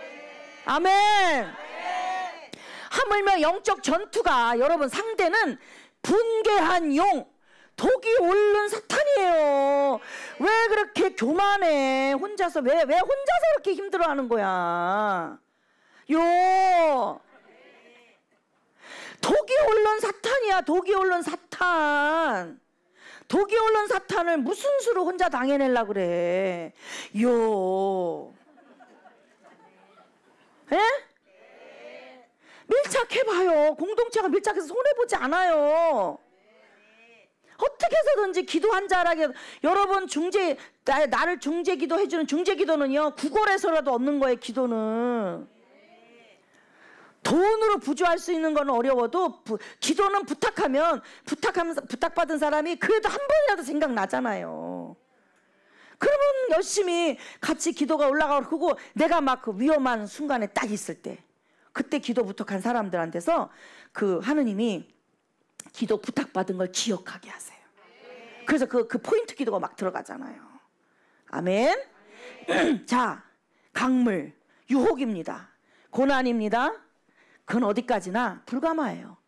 아멘. 하물며 영적 전투가 여러분 상대는 분개한 용 독이 오른 사탄이에요. 왜 그렇게 교만해? 혼자서 왜 왜 혼자서 그렇게 힘들어하는 거야? 요 독이 오른 사탄이야. 독이 오른 사탄. 독이 오른 사탄을 무슨 수로 혼자 당해낼라 그래? 요. 예? 밀착해봐요. 공동체가 밀착해서 손해보지 않아요. 어떻게 해서든지 기도 한자라게 여러분 중재 나, 나를 중재 기도 해주는 중재 기도는요 구걸에서라도 얻는 거예요 기도는 돈으로 부조할수 있는 건 어려워도 부, 기도는 부탁하면 부탁하면 부탁받은 사람이 그래도 한 번이라도 생각나잖아요. 그러면 열심히 같이 기도가 올라가고 그고 내가 막 그 위험한 순간에 딱 있을 때 그때 기도 부탁한 사람들한테서 그 하느님이 기도 부탁받은 걸 기억하게 하세요. 그래서 그, 그 포인트 기도가 막 들어가잖아요. 아멘. <clears throat> 자, 강물, 유혹입니다. 고난입니다. 그건 어디까지나 불가마예요.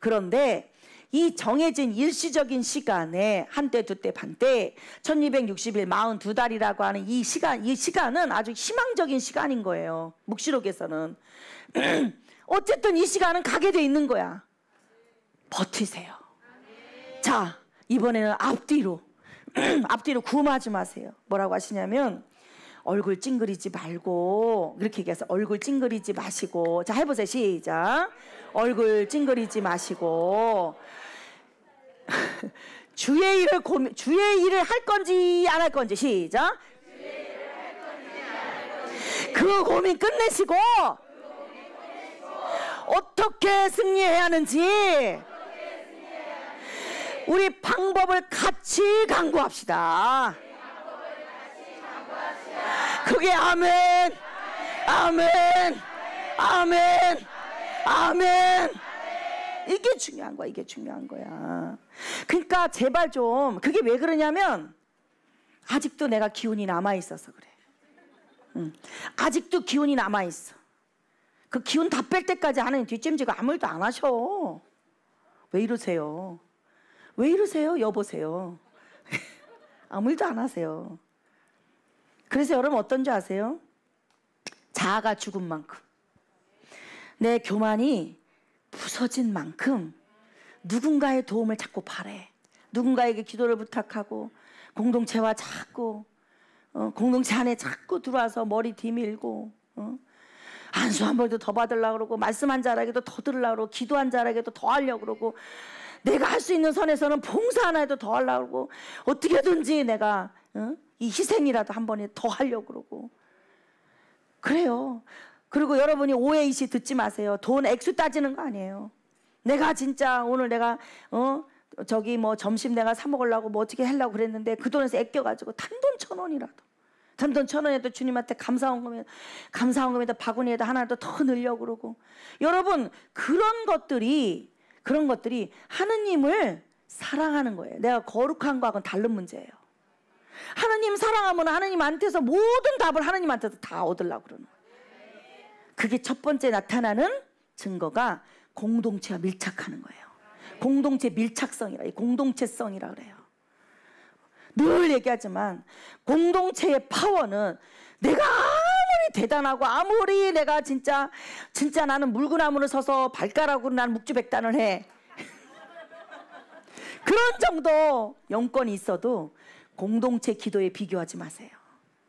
그런데 이 정해진 일시적인 시간에 한때 두때 반때 1260일 42달이라고 하는 이 시간 이 시간은 아주 희망적인 시간인 거예요. 묵시록에서는 <clears throat> 어쨌든 이 시간은 가게 돼 있는 거야. 버티세요. 자, 이번에는 앞뒤로 <clears throat> 앞뒤로 구음하지 마세요. 뭐라고 하시냐면 얼굴 찡그리지 말고 그렇게 얘기해서 얼굴 찡그리지 마시고 자 해보세요 시작 얼굴 찡그리지 마시고 <laughs> 주의 일을 고 주의 일을 할 건지 안 할 건지 시작 그 고민 끝내시고 어떻게 승리해야 하는지 우리 방법을 같이 강구합시다. 그게 아멘. 아멘. 아멘. 아멘. 이게 중요한 거야. 이게 중요한 거야. 그러니까 제발 좀 그게 왜 그러냐면 아직도 내가 기운이 남아 있어서 그래. 응. 아직도 기운이 남아 있어. 그 기운 다 뺄 때까지 하는 뒷짐지고 아무 일도 안 하셔. 왜 이러세요? 왜 이러세요? 여보세요. <laughs> 아무 일도 안 하세요. 그래서 여러분 어떤 줄 아세요? 자아가 죽은 만큼, 내 교만이 부서진 만큼 누군가의 도움을 자꾸 바래. 누군가에게 기도를 부탁하고 공동체와 자꾸 어, 공동체 안에 자꾸 들어와서 머리 뒤밀고 어? 안수 한 벌도 더 받으려고 그러고 말씀 한 자락에도 더 들으려고 그러고 기도 한 자락에도 더 하려고 그러고 내가 할 수 있는 선에서는 봉사 하나라도 더 하려고 어떻게든지 내가 어? 이 희생이라도 한 번에 더 하려고 그러고 그래요. 그리고 여러분이 오해 이시 듣지 마세요. 돈 액수 따지는 거 아니에요. 내가 진짜 오늘 내가 어 저기 뭐 점심 내가 사 먹으려고 뭐 어떻게 하려고 그랬는데 그 돈에서 아껴가지고 단돈 천 원이라도 단돈 천 원에도 주님한테 감사한 거면 감사한 거면 바구니에다 하나 라도더 늘려 그러고 여러분 그런 것들이 그런 것들이 하느님을 사랑하는 거예요. 내가 거룩한 거하고는 다른 문제예요. 하느님 사랑하면 하느님한테서 모든 답을 하느님한테서 다 얻으려고 그러는 거예요. 그게 첫 번째 나타나는 증거가 공동체와 밀착하는 거예요. 공동체 밀착성이라, 공동체성이라 그래요. 늘 얘기하지만 공동체의 파워는 내가 대단하고 아무리 내가 진짜 진짜 나는 물구나무를 서서 발가락으로 난 묵주백단을 해. <laughs> 그런 정도 영권이 있어도 공동체 기도에 비교하지 마세요.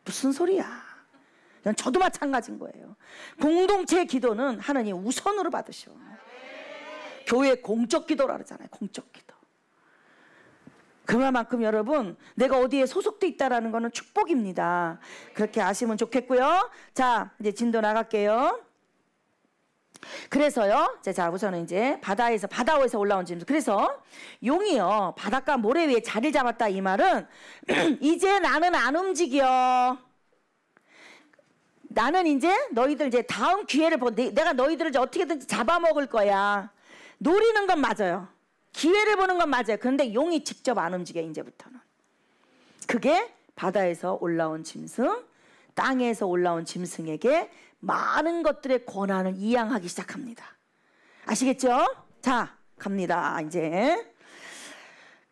무슨 소리야? 저도 마찬가지인 거예요. 공동체 기도는 하나님 우선으로 받으셔. 교회 공적 기도라 그러잖아요. 공적 기도. 그만큼 여러분 내가 어디에 소속돼 있다라는 거는 축복입니다. 그렇게 아시면 좋겠고요. 자 이제 진도 나갈게요. 그래서요, 자, 우선은 이제 바다에서, 바다에서 올라온 짐승. 그래서 용이요, 바닷가 모래 위에 자리 잡았다. 이 말은, <clears throat> 이제 나는 안 움직여. 나는 이제 너희들 이제 다음 기회를 보, 내, 내가 너희들을 이제 어떻게든지 잡아먹을 거야. 노리는 건 맞아요. 기회를 보는 건 맞아요. 그런데 용이 직접 안 움직여 이제부터는. 그게 바다에서 올라온 짐승, 땅에서 올라온 짐승에게 많은 것들의 권한을 이양하기 시작합니다. 아시겠죠? 자, 갑니다. 이제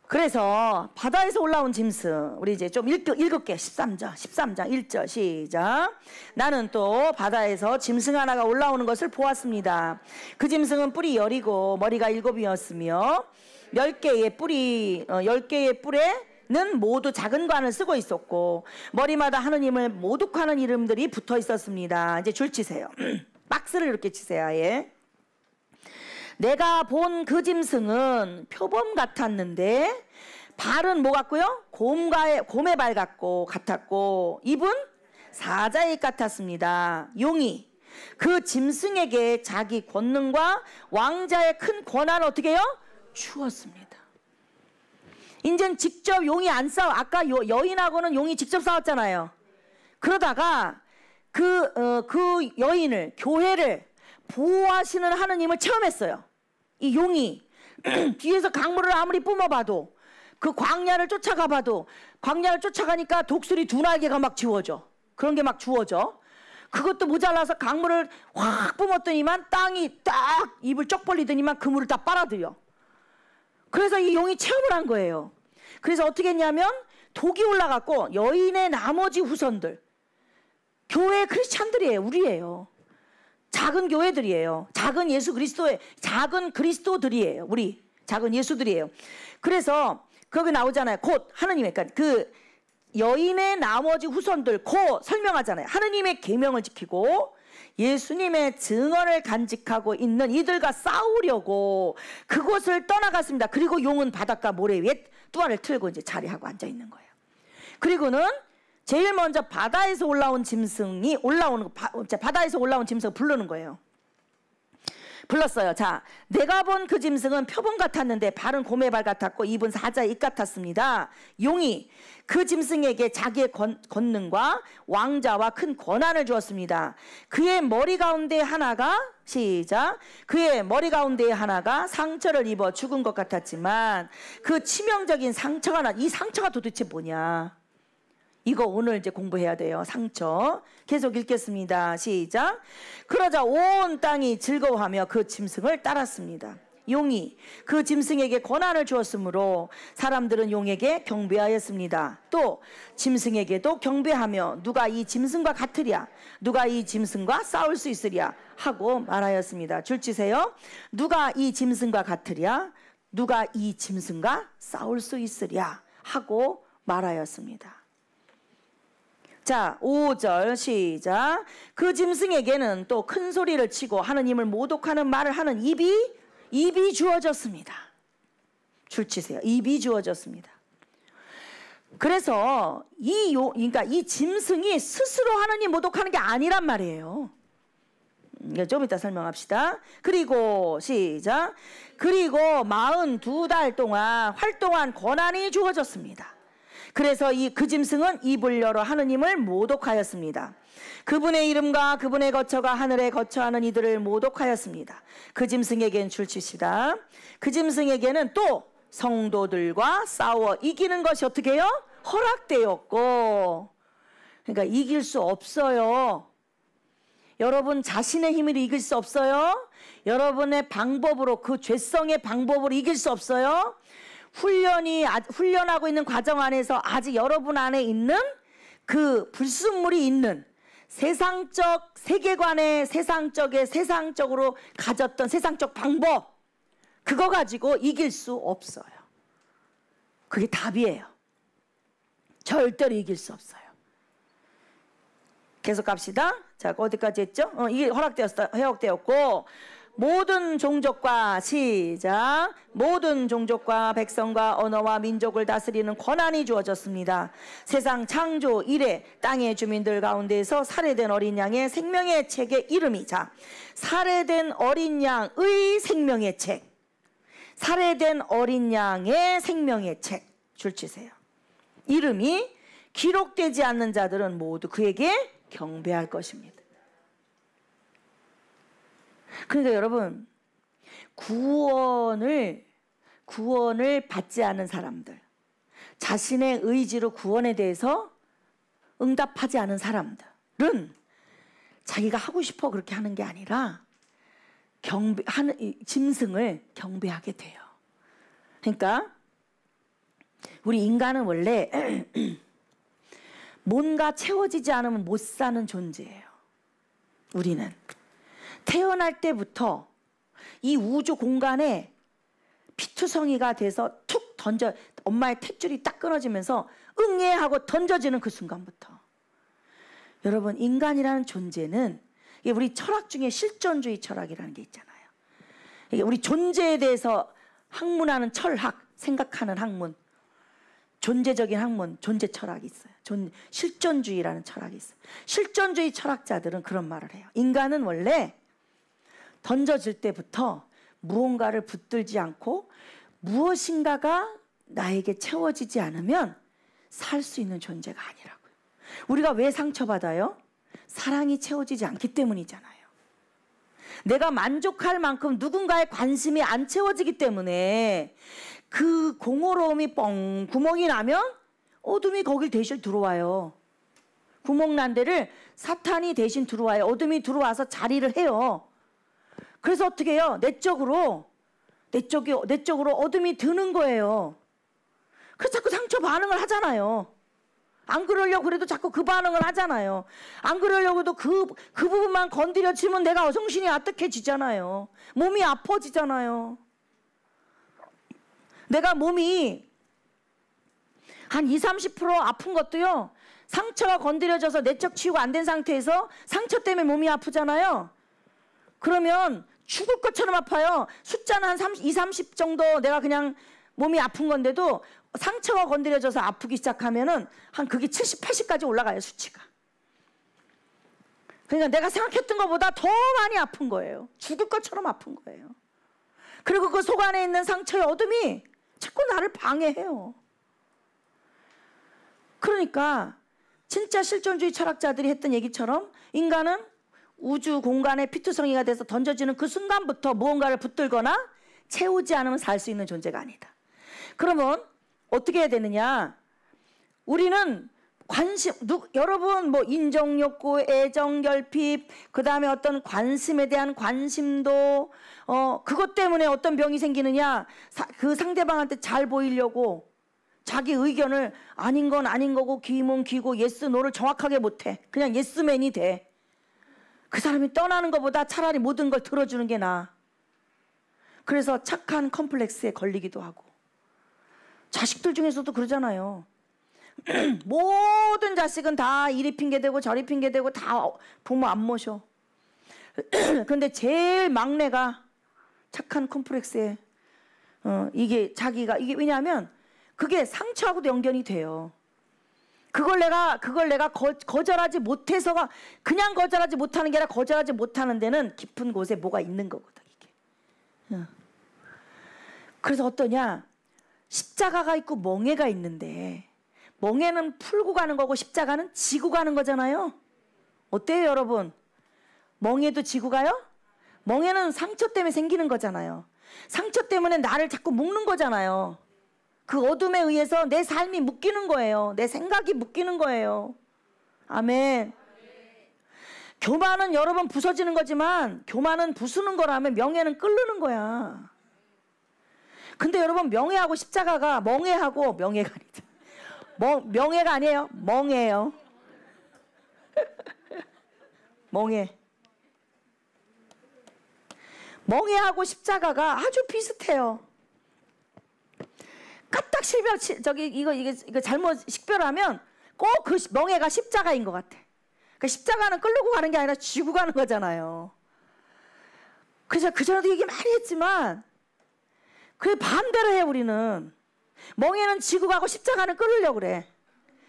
그래서 바다에서 올라온 짐승 우리 이제 좀 읽, 읽을게 1 3장 13장 1절 시작 나는 또 바다에서 짐승 하나가 올라오는 것을 보았습니다 그 짐승은 뿌리 열이고 머리가 일곱이었으며 열 개의 뿔이 어, 열 개의 뿔에 는 모두 작은 관을 쓰고 있었고 머리마다 하느님을 모독하는 이름들이 붙어 있었습니다 이제 줄 치세요 <clears throat> 박스를 이렇게 치세요 예. 내가 본 그 짐승은 표범 같았는데 발은 뭐 같고요? 곰과의, 곰의 발 같고 같았고 입은 사자의 같았습니다. 용이 그 짐승에게 자기 권능과 왕자의 큰 권한을 어떻게 해요? 주었습니다. 인젠 직접 용이 안 싸워. 아까 여인하고는 용이 직접 싸웠잖아요. 그러다가 그, 어, 그 여인을, 교회를 보호하시는 하느님을 체험했어요. 이 용이 <clears throat> 뒤에서 강물을 아무리 뿜어봐도 그 광야를 쫓아가봐도 광야를 쫓아가니까 독수리 두날개가 막 지워져 그런 게 막 주워져 그것도 모자라서 강물을 확 뿜었더니만 땅이 딱 입을 쩍 벌리더니만 그물을 다 빨아들여 그래서 이 용이 체험을 한 거예요 그래서 어떻게 했냐면 독이 올라갔고 여인의 나머지 후손들 교회 크리스찬들이에요 우리예요 작은 교회들이에요. 작은 예수 그리스도의 작은 그리스도들이에요. 우리 작은 예수들이에요. 그래서 거기 나오잖아요. 곧 하느님의 그러니까 그 여인의 나머지 후손들 곧 설명하잖아요. 하느님의 계명을 지키고 예수님의 증언을 간직하고 있는 이들과 싸우려고 그곳을 떠나갔습니다. 그리고 용은 바닷가 모래 위에 뚜아를 틀고 이제 자리하고 앉아 있는 거예요. 그리고는 제일 먼저 바다에서 올라온 짐승이 올라오는 거, 바, 바다에서 올라온 짐승을 부르는 거예요. 불렀어요. 자, 내가 본 그 짐승은 표범 같았는데 발은 곰의 발 같았고 입은 사자입 같았습니다. 용이 그 짐승에게 자기의 권, 권능과 왕자와 큰 권한을 주었습니다. 그의 머리 가운데 하나가 시작. 그의 머리 가운데 하나가 상처를 입어 죽은 것 같았지만 그 치명적인 상처가 나. 이 상처가 도대체 뭐냐? 이거 오늘 이제 공부해야 돼요. 상처. 계속 읽겠습니다. 시작. 그러자 온 땅이 즐거워하며 그 짐승을 따랐습니다. 용이 그 짐승에게 권한을 주었으므로 사람들은 용에게 경배하였습니다. 또 짐승에게도 경배하며 누가 이 짐승과 같으랴 누가 이 짐승과 싸울 수 있으랴 하고 말하였습니다. 줄치세요. 누가 이 짐승과 같으랴 누가 이 짐승과 싸울 수 있으랴 하고 말하였습니다. 자, 5절 시작. 그 짐승에게는 또 큰 소리를 치고 하느님을 모독하는 말을 하는 입이 입이 주어졌습니다. 줄치세요. 입이 주어졌습니다. 그래서 이 요, 그러니까 이 짐승이 스스로 하느님 모독하는 게 아니란 말이에요. 좀 이따 설명합시다. 그리고 시작. 그리고 42달 동안 활동한 권한이 주어졌습니다. 그래서 이 그 짐승은 입을 열어 하느님을 모독하였습니다. 그분의 이름과 그분의 거처가 하늘에 거처하는 이들을 모독하였습니다. 그 짐승에겐 줄치시다. 그 짐승에게는 또 성도들과 싸워 이기는 것이 어떻게 해요? 허락되었고. 그러니까 이길 수 없어요. 여러분 자신의 힘으로 이길 수 없어요. 여러분의 방법으로 그 죄성의 방법으로 이길 수 없어요. 훈련이 훈련하고 있는 과정 안에서 아직 여러분 안에 있는 그 불순물이 있는 세상적 세계관의 세상적의 세상적으로 가졌던 세상적 방법 그거 가지고 이길 수 없어요. 그게 답이에요. 절대로 이길 수 없어요. 계속 갑시다. 자, 어디까지 했죠? 어, 이게 허락되었다, 허락되었고 모든 종족과 시작 모든 종족과 백성과 언어와 민족을 다스리는 권한이 주어졌습니다. 세상 창조 이래 땅의 주민들 가운데서 살해된 어린 양의 생명의 책의 이름이 자 살해된 어린 양의 생명의 책 살해된 어린 양의 생명의 책 줄치세요. 이름이 기록되지 않는 자들은 모두 그에게 경배할 것입니다. 그러니까 여러분 구원을 구원을 받지 않은 사람들 자신의 의지로 구원에 대해서 응답하지 않은 사람들은 자기가 하고 싶어 그렇게 하는 게 아니라 경배 하는 짐승을 경배하게 돼요. 그러니까 우리 인간은 원래 <clears throat> 뭔가 채워지지 않으면 못 사는 존재예요. 우리는 태어날 때부터 이 우주 공간에 피투성이가 돼서 툭 던져 엄마의 탯줄이 딱 끊어지면서 응애 하고 던져지는 그 순간부터 여러분 인간이라는 존재는 이게 우리 철학 중에 실존주의 철학이라는 게 있잖아요. 이게 우리 존재에 대해서 학문하는 철학, 생각하는 학문, 존재적인 학문, 존재 철학이 있어요. 존, 실존주의라는 철학이 있어요. 실존주의 철학자들은 그런 말을 해요. 인간은 원래 던져질 때부터 무언가를 붙들지 않고 무엇인가가 나에게 채워지지 않으면 살 수 있는 존재가 아니라고요. 우리가 왜 상처받아요? 사랑이 채워지지 않기 때문이잖아요. 내가 만족할 만큼 누군가의 관심이 안 채워지기 때문에 그 공허로움이 뻥 구멍이 나면 어둠이 거길 대신 들어와요. 구멍난 데를 사탄이 대신 들어와요. 어둠이 들어와서 자리를 해요. 그래서 어떻게 해요? 내적으로 내적이 내적으로 어둠이 드는 거예요. 그래서 자꾸 상처 반응을 하잖아요. 안 그러려고 그래도 자꾸 그 반응을 하잖아요. 안 그러려고 해도 그, 그 부분만 건드려치면 내가 정신이 아득해지잖아요. 몸이 아퍼지잖아요. 내가 몸이 한 20, 30% 아픈 것도요. 상처가 건드려져서 내적 치유가 안 된 상태에서 상처 때문에 몸이 아프잖아요. 그러면 죽을 것처럼 아파요. 숫자는 한 30, 20, 30 정도 내가 그냥 몸이 아픈 건데도 상처가 건드려져서 아프기 시작하면은 한 그게 70, 80까지 올라가요, 수치가. 그러니까 내가 생각했던 것보다 더 많이 아픈 거예요. 죽을 것처럼 아픈 거예요. 그리고 그 속 안에 있는 상처의 어둠이 자꾸 나를 방해해요. 그러니까 진짜 실존주의 철학자들이 했던 얘기처럼 인간은 우주 공간의 피투성이가 돼서 던져지는 그 순간부터 무언가를 붙들거나 채우지 않으면 살 수 있는 존재가 아니다. 그러면 어떻게 해야 되느냐? 우리는 관심, 누, 여러분 뭐 인정 욕구, 애정 결핍, 그 다음에 어떤 관심에 대한 관심도 어 그것 때문에 어떤 병이 생기느냐? 사, 그 상대방한테 잘 보이려고 자기 의견을 아닌 건 아닌 거고 귀면 귀고 예스 노를 정확하게 못해. 그냥 예스맨이 돼. 그 사람이 떠나는 것보다 차라리 모든 걸 들어주는 게 나아. 그래서 착한 컴플렉스에 걸리기도 하고. 자식들 중에서도 그러잖아요. <clears throat> 모든 자식은 다 이리 핑계대고 저리 핑계대고 다 부모 안 모셔. <clears throat> 근데 제일 막내가 착한 컴플렉스에 어, 이게 자기가 이게 왜냐하면 그게 상처하고도 연결이 돼요. 그걸 내가 그걸 내가 거, 거절하지 못해서가 그냥 거절하지 못하는 게 아니라 거절하지 못하는 데는 깊은 곳에 뭐가 있는 거거든 이게. 그래서 어떠냐? 십자가가 있고 멍해가 있는데 멍해는 풀고 가는 거고 십자가는 지고 가는 거잖아요. 어때요, 여러분? 멍해도 지고 가요? 멍해는 상처 때문에 생기는 거잖아요. 상처 때문에 나를 자꾸 묶는 거잖아요. 그 어둠에 의해서 내 삶이 묶이는 거예요. 내 생각이 묶이는 거예요. 아멘. 교만은 여러 번 부서지는 거지만 교만은 부수는 거라면 명예는 끓는 거야. 근데 여러분 명예하고 십자가가 멍해하고 명예가 아니다. 멍, 명예가 아니에요. 멍해요. <laughs> 멍해. 멍해하고 십자가가 아주 비슷해요. 까딱 실별 저기 이거 이게 이거 잘못 식별하면 꼭 그 멍해가 십자가인 것 같아. 그 십자가는 끌고 가는 게 아니라 쥐고 가는 거잖아요. 그래서 그 전에도 얘기 많이 했지만 그 반대로 해 우리는 멍해는 쥐고 가고 십자가는 끌으려 그래.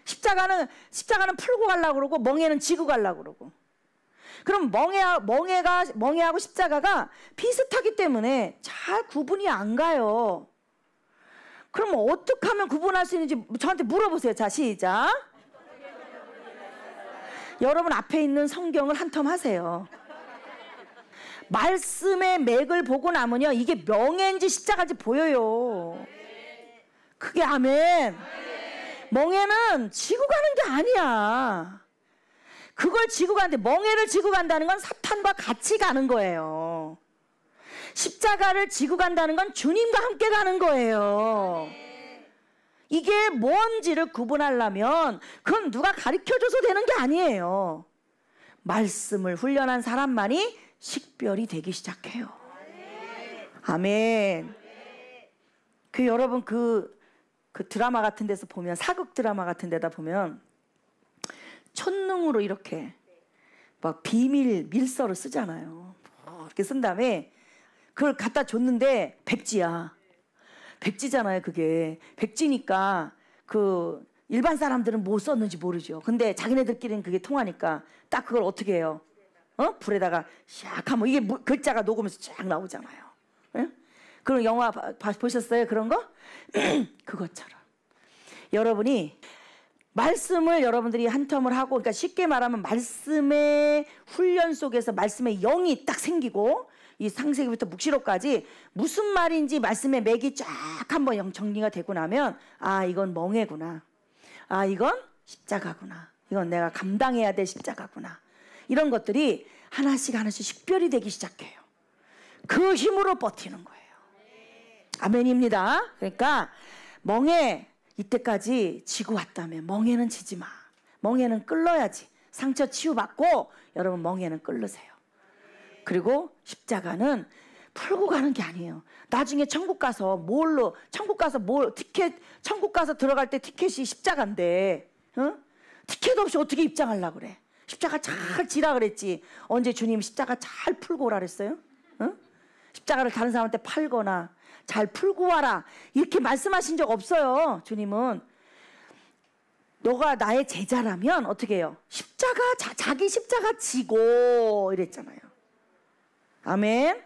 십자가는 십자가는 풀고 가려고 그러고 멍해는 쥐고 가려고 그러고. 그럼 멍해 멍해가 멍해하고 십자가가 비슷하기 때문에 잘 구분이 안 가요. 그럼 어떻게 하면 구분할 수 있는지 저한테 물어보세요. 자, 시작. 여러분 앞에 있는 성경을 한 텀 하세요. 말씀의 맥을 보고 나면요. 이게 명예인지 십자가인지 보여요. 그게 아멘. 멍해는 지고 가는 게 아니야. 그걸 지고 가는데 멍해를 지고 간다는 건 사탄과 같이 가는 거예요. 십자가를 지고 간다는 건 주님과 함께 가는 거예요. 이게 뭔지를 구분하려면 그건 누가 가르쳐줘서 되는 게 아니에요. 말씀을 훈련한 사람만이 식별이 되기 시작해요. 아멘. 그 여러분 그, 그 드라마 같은 데서 보면 사극 드라마 같은 데다 보면 촌능으로 이렇게 막 비밀 밀서를 쓰잖아요. 뭐 이렇게 쓴 다음에 그걸 갖다 줬는데 백지야. 백지잖아요, 그게. 백지니까 그 일반 사람들은 뭐 썼는지 모르죠. 근데 자기네들끼리는 그게 통하니까 딱 그걸 어떻게 해요? 어? 불에다가 샥 하면 이게 글자가 녹으면서 쫙 나오잖아요. 예? 그런 영화 바, 바, 보셨어요? 그런 거? <clears throat> 그것처럼. 여러분이 말씀을 여러분들이 한 텀을 하고 그러니까 쉽게 말하면 말씀의 훈련 속에서 말씀의 영이 딱 생기고 이 상세기부터 묵시록까지 무슨 말인지 말씀의 맥이 쫙 한번 정리가 되고 나면 아 이건 멍해구나. 아 이건 십자가구나. 이건 내가 감당해야 될 십자가구나. 이런 것들이 하나씩 하나씩 식별이 되기 시작해요. 그 힘으로 버티는 거예요. 아멘입니다. 그러니까 멍해 이때까지 지고 왔다면 멍해는 지지 마. 멍해는 끌러야지. 상처 치유받고 여러분 멍에는 끌으세요. 그리고 십자가는 풀고 가는 게 아니에요. 나중에 천국 가서 뭘로 천국 가서 뭘 티켓 천국 가서 들어갈 때 티켓이 십자가인데 어? 티켓 없이 어떻게 입장하려 그래? 십자가 잘 지라 그랬지. 언제 주님 십자가 잘 풀고 오라 그랬어요? 어? 십자가를 다른 사람한테 팔거나 잘 풀고 와라 이렇게 말씀하신 적 없어요. 주님은 너가 나의 제자라면 어떻게 해요? 십자가 자, 자기 십자가 지고 이랬잖아요. 아멘.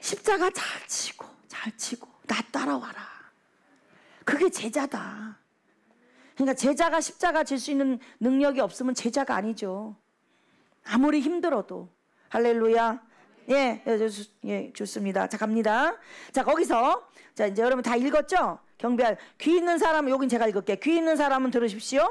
십자가 잘 치고 잘 치고 나 따라와라. 그게 제자다. 그러니까 제자가 십자가 질 수 있는 능력이 없으면 제자가 아니죠. 아무리 힘들어도 할렐루야. 예, 예, 예, 좋습니다. 자, 갑니다. 자, 거기서, 자, 이제 여러분 다 읽었죠? 경비할귀 있는 사람은, 여긴 제가 읽을게. 요귀 있는 사람은 들으십시오.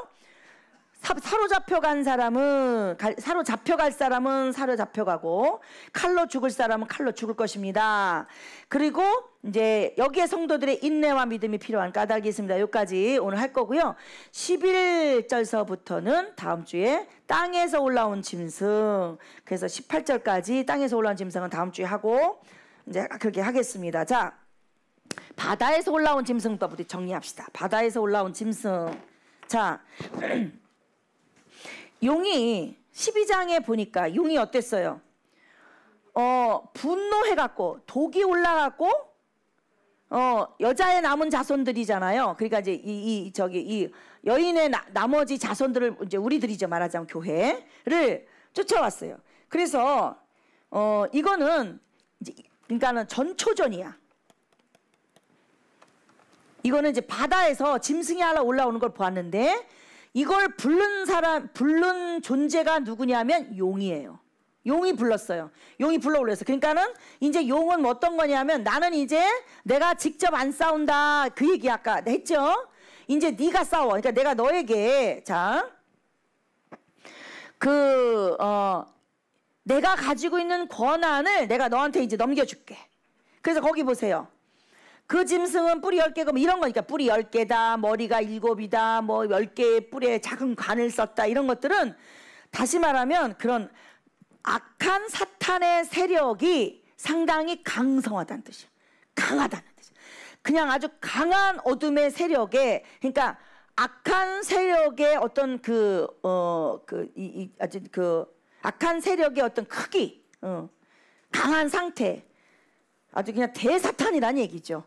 사로잡혀간 사람은 사로잡혀갈 사람은 사로잡혀가고 칼로 죽을 사람은 칼로 죽을 것입니다. 그리고 이제 여기에 성도들의 인내와 믿음이 필요한 까닭이 있습니다. 여기까지 오늘 할 거고요. 11절서부터는 다음 주에 땅에서 올라온 짐승. 그래서 18절까지 땅에서 올라온 짐승은 다음 주에 하고 이제 그렇게 하겠습니다. 자. 바다에서 올라온 짐승부터 정리합시다. 바다에서 올라온 짐승. 자. <clears throat> 용이 12장에 보니까 용이 어땠어요? 어, 분노해갖고 독이 올라갔고 어, 여자의 남은 자손들이잖아요. 그러니까 이제 이, 이 저기 이 여인의 나, 머지 자손들을 이제 우리들이죠 말하자면 교회를 쫓아왔어요. 그래서 어, 이거는 이제 그러니까는 전초전이야. 이거는 이제 바다에서 짐승이 하나 올라오는 걸 보았는데 이걸 부른 사람, 부른 존재가 누구냐면 용이에요. 용이 불렀어요. 용이 불러올렸어 그러니까는 이제 용은 뭐 어떤 거냐면 나는 이제 내가 직접 안 싸운다 그 얘기 아까 했죠. 이제 네가 싸워. 그러니까 내가 너에게 자그 어, 내가 가지고 있는 권한을 내가 너한테 이제 넘겨줄게. 그래서 거기 보세요. 그 짐승은 뿌리 10개고 뭐 이런 거니까 뿌리 10개다, 머리가 7이다, 뭐 10개의 뿌리에 작은 관을 썼다 이런 것들은 다시 말하면 그런 악한 사탄의 세력이 상당히 강성하다는 뜻이에요. 강하다는 뜻이에요. 그냥 아주 강한 어둠의 세력에 그러니까 악한 세력의 어떤 그 어그이이 아주 그 악한 세력의 어떤 크기, 어, 강한 상태, 아주 그냥 대사탄이란 얘기죠.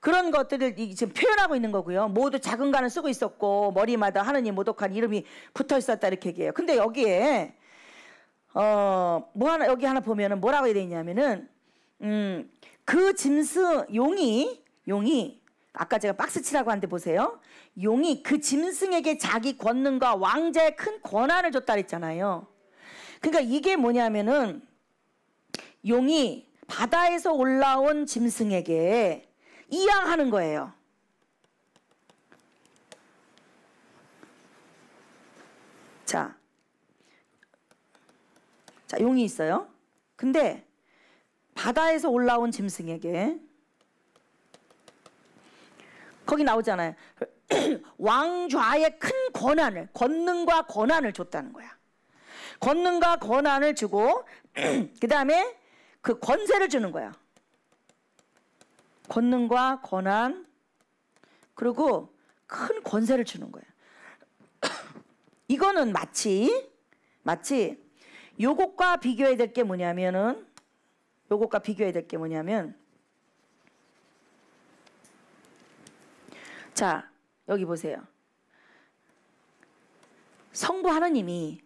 그런 것들을 지금 표현하고 있는 거고요. 모두 작은 가는 쓰고 있었고 머리마다 하느님 모독한 이름이 붙어 있었다 이렇게 얘기해요. 근데 여기에 어뭐 하나 여기 하나 보면은 뭐라고 되어 있냐면은 음그 짐승 용이 용이 아까 제가 박스 치라고 한 데 보세요. 용이 그 짐승에게 자기 권능과 왕자의 큰 권한을 줬다 그랬잖아요. 그러니까 이게 뭐냐면은 용이 바다에서 올라온 짐승에게 이양하는 거예요. 자, 자 용이 있어요. 근데 바다에서 올라온 짐승에게 거기 나오잖아요. <clears throat> 왕좌의 큰 권한을 권능과 권한을 줬다는 거야. 권능과 권한을 주고 <clears throat> 그 다음에 그 권세를 주는 거야. 권능과 권한 그리고 큰 권세를 주는 거예요. <coughs> 이거는 마치 마치 요것과 비교해야 될 게 뭐냐면은 요것과 비교해야 될 게 뭐냐면 자 여기 보세요. 성부 하느님이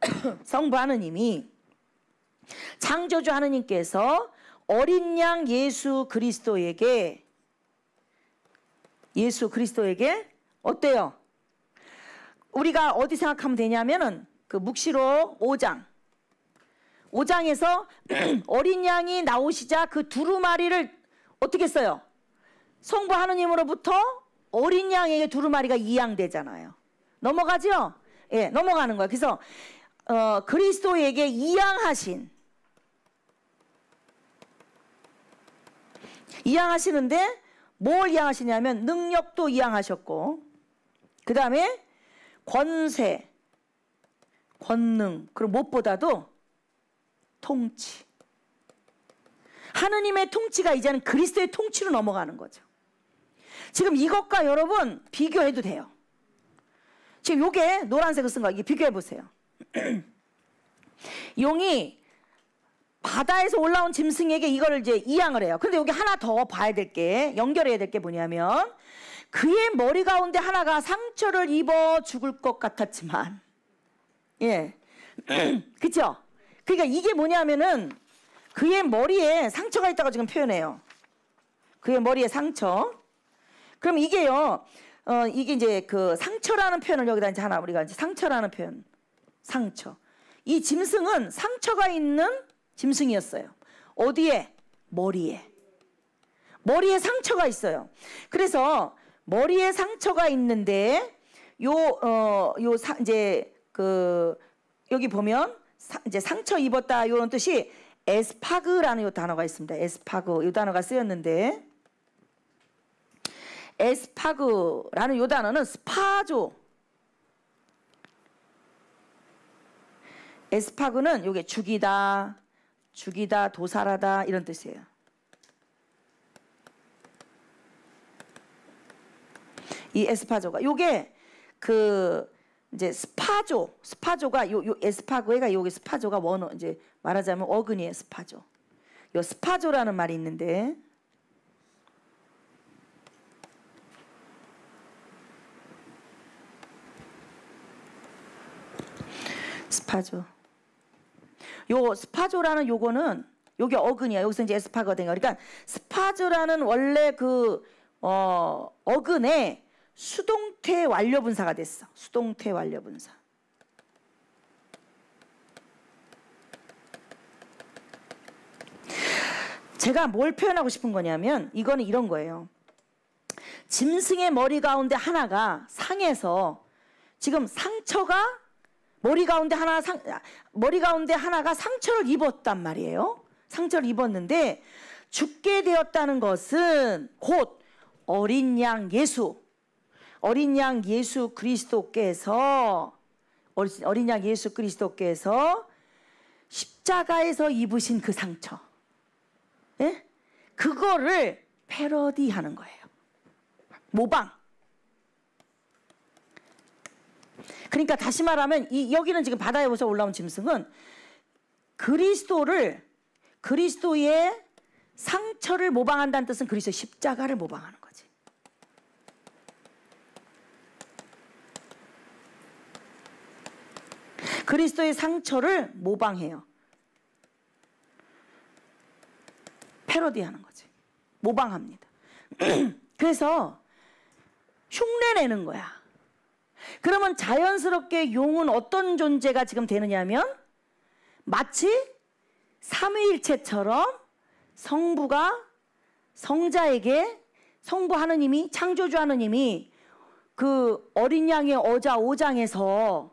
<coughs> 성부 하느님이 창조주 하느님께서 어린 양 예수 그리스도에게 예수 그리스도에게 어때요? 우리가 어디 생각하면 되냐면은 그묵시로 5장 5장에서 어린 양이 나오시자 그 두루마리를 어떻게 써요? 성부 하느님으로부터 어린 양에게 두루마리가 이양되잖아요. 넘어가죠? 예, 넘어가는 거예요. 그래서 어, 그리스도에게 이양하신 이양하시는데 뭘 이양하시냐면 능력도 이양하셨고 그 다음에 권세, 권능 그리고 무엇보다도 통치 하느님의 통치가 이제는 그리스도의 통치로 넘어가는 거죠. 지금 이것과 여러분 비교해도 돼요. 지금 요게 노란색을 쓴 거, 이게 비교해 보세요. <clears throat> 용이 바다에서 올라온 짐승에게 이걸 이제 이양을 해요. 근데 여기 하나 더 봐야 될 게, 연결해야 될 게 뭐냐면, 그의 머리 가운데 하나가 상처를 입어 죽을 것 같았지만, 예. <clears throat> 그쵸? 그니까 이게 뭐냐면은, 그의 머리에 상처가 있다고 지금 표현해요. 그의 머리에 상처. 그럼 이게요, 어, 이게 이제 그 상처라는 표현을 여기다 이제 하나 우리가 이제 상처라는 표현. 상처. 이 짐승은 상처가 있는 짐승이었어요. 어디에? 머리에. 머리에 상처가 있어요. 그래서 머리에 상처가 있는데 요어요 어, 이제 그 여기 보면 사, 이제 상처 입었다 이런 뜻이 에스파그라는 요 단어가 있습니다. 에스파그 요 단어가 쓰였는데 에스파그라는 요 단어는 스파조 에스파그는 요게 죽이다 죽이다, 도살하다 이런 뜻이에요. 이 에스파조가 요게 그 이제 스파조, 스파조가 요, 요 에스파고에가 여기 스파조가 원어 이제 말하자면 어근이에 스파조. 요 스파조라는 말이 있는데 스파조. 요 스파조라는 요거는 요게 어근이야. 여기서 이제 에스파거든요. 그러니까 스파조라는 원래 그 어, 어근에 수동태 완료분사가 됐어. 수동태 완료분사. 제가 뭘 표현하고 싶은 거냐면 이거는 이런 거예요. 짐승의 머리 가운데 하나가 상에서 지금 상처가 머리 가운데 하나 상, 머리 가운데 하나가 상처를 입었단 말이에요. 상처를 입었는데 죽게 되었다는 것은 곧 어린 양 예수, 어린 양 예수 그리스도께서 어린 양 예수 그리스도께서 십자가에서 입으신 그 상처, 예? 그거를 패러디하는 거예요. 모방. 그러니까 다시 말하면 이 여기는 지금 바다에 서 올라온 짐승은 그리스도를 그리스도의 상처를 모방한다는 뜻은 그리스도 십자가를 모방하는 거지. 그리스도의 상처를 모방해요. 패러디하는 거지. 모방합니다. <clears throat> 그래서 흉내 내는 거야. 그러면 자연스럽게 용은 어떤 존재가 지금 되느냐면 마치 삼위일체처럼 성부가 성자에게 성부 하느님이 창조주 하느님이 그 어린 양의 어자 5장에서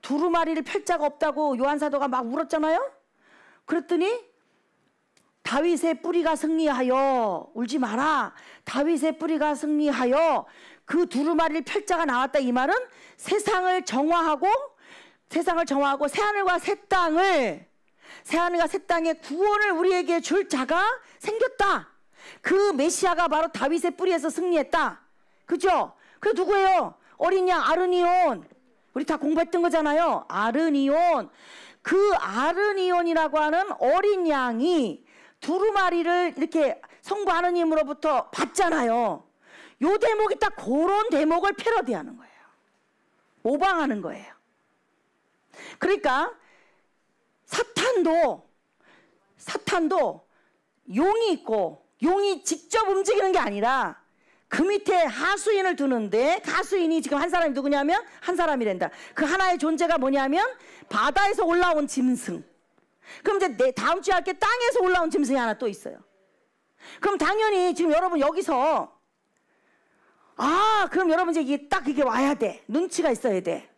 두루마리를 펼자가 없다고 요한사도가 막 울었잖아요. 그랬더니 다윗의 뿌리가 승리하여 울지 마라. 다윗의 뿌리가 승리하여 그 두루마리를 펼자가 나왔다 이 말은 세상을 정화하고 세상을 정화하고 새 하늘과 새 땅을 새 하늘과 새 땅의 구원을 우리에게 줄 자가 생겼다. 그 메시아가 바로 다윗의 뿌리에서 승리했다. 그죠? 그 누구예요? 어린 양 아르니온. 우리 다 공부했던 거잖아요. 아르니온. 그 아르니온이라고 하는 어린 양이 두루마리를 이렇게 성부 하느님으로부터 받잖아요. 요 대목이 딱 그런 대목을 패러디하는 거예요. 모방하는 거예요. 그러니까 사탄도 사탄도 용이 있고 용이 직접 움직이는 게 아니라 그 밑에 하수인을 두는데 그 하수인이 지금 한 사람이 누구냐면 한 사람이 된다. 그 하나의 존재가 뭐냐면 바다에서 올라온 짐승. 그럼 이제 내 다음 주에 할게 땅에서 올라온 짐승이 하나 또 있어요. 그럼 당연히 지금 여러분 여기서 아 그럼 여러분 이제 이게 딱 이게 와야 돼 눈치가 있어야 돼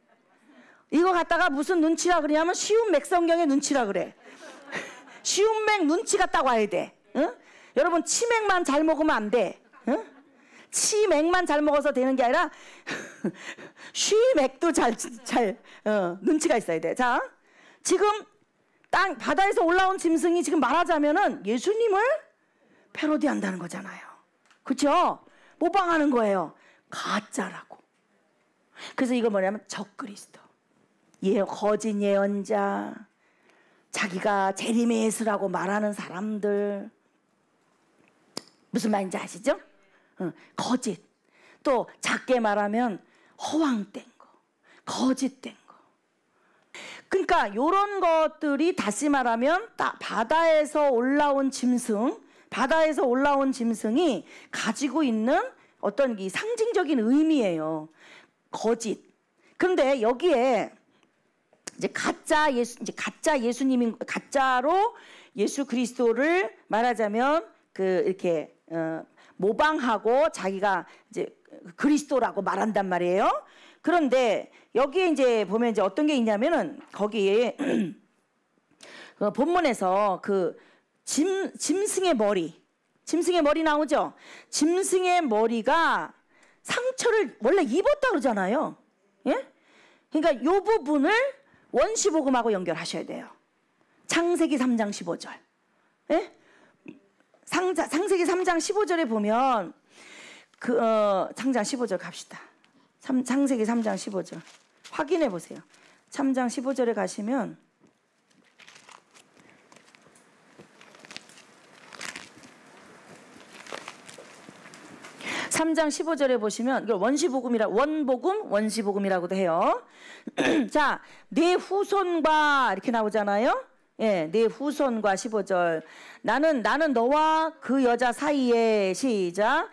이거 갖다가 무슨 눈치라 그러냐면 쉬운 맥성경의 눈치라 그래 <laughs> 쉬운 맥 눈치가 딱 와야 돼 응? 여러분 치맥만 잘 먹으면 안돼 응? 치맥만 잘 먹어서 되는 게 아니라 쉬맥도 <laughs> 잘잘 어, 눈치가 있어야 돼자 지금 땅 바다에서 올라온 짐승이 지금 말하자면은 예수님을 패러디한다는 거잖아요. 그렇죠? 모방하는 거예요. 가짜라고. 그래서 이거 뭐냐면 적그리스도. 예, 거짓 예언자. 자기가 재림의 예수라고 말하는 사람들. 무슨 말인지 아시죠? 응, 거짓. 또 작게 말하면 허황된 거. 거짓된 거. 그러니까 이런 것들이 다시 말하면 바다에서 올라온 짐승, 바다에서 올라온 짐승이 가지고 있는 어떤 이 상징적인 의미예요. 거짓. 그런데 여기에 이제 가짜 예수 이제 가짜 예수님인 가짜로 예수 그리스도를 말하자면 그 이렇게 어, 모방하고 자기가 이제 그리스도라고 말한단 말이에요. 그런데 여기에 이제 보면 이제 어떤 게 있냐면은 거기에 그 <clears throat> 본문에서 그 짐, 짐승의 머리, 짐승의 머리 나오죠? 짐승의 머리가 상처를 원래 입었다 그러잖아요. 예? 그러니까 이 부분을 원시복음하고 연결하셔야 돼요. 창세기 3장 15절. 예? 상자, 창세기 3장 15절에 보면 그, 어, 창장 15절 갑시다. 창세기 3장 15절. 확인해 보세요. 3장 15절에 가시면 삼장 15절에 보시면 이걸 원시복음이라 원복음 원시복음이라고도 해요. <clears throat> 자, 내 후손과 이렇게 나오잖아요. 예, 내 후손과 15절. 나는 나는 너와 그 여자 사이에 시작.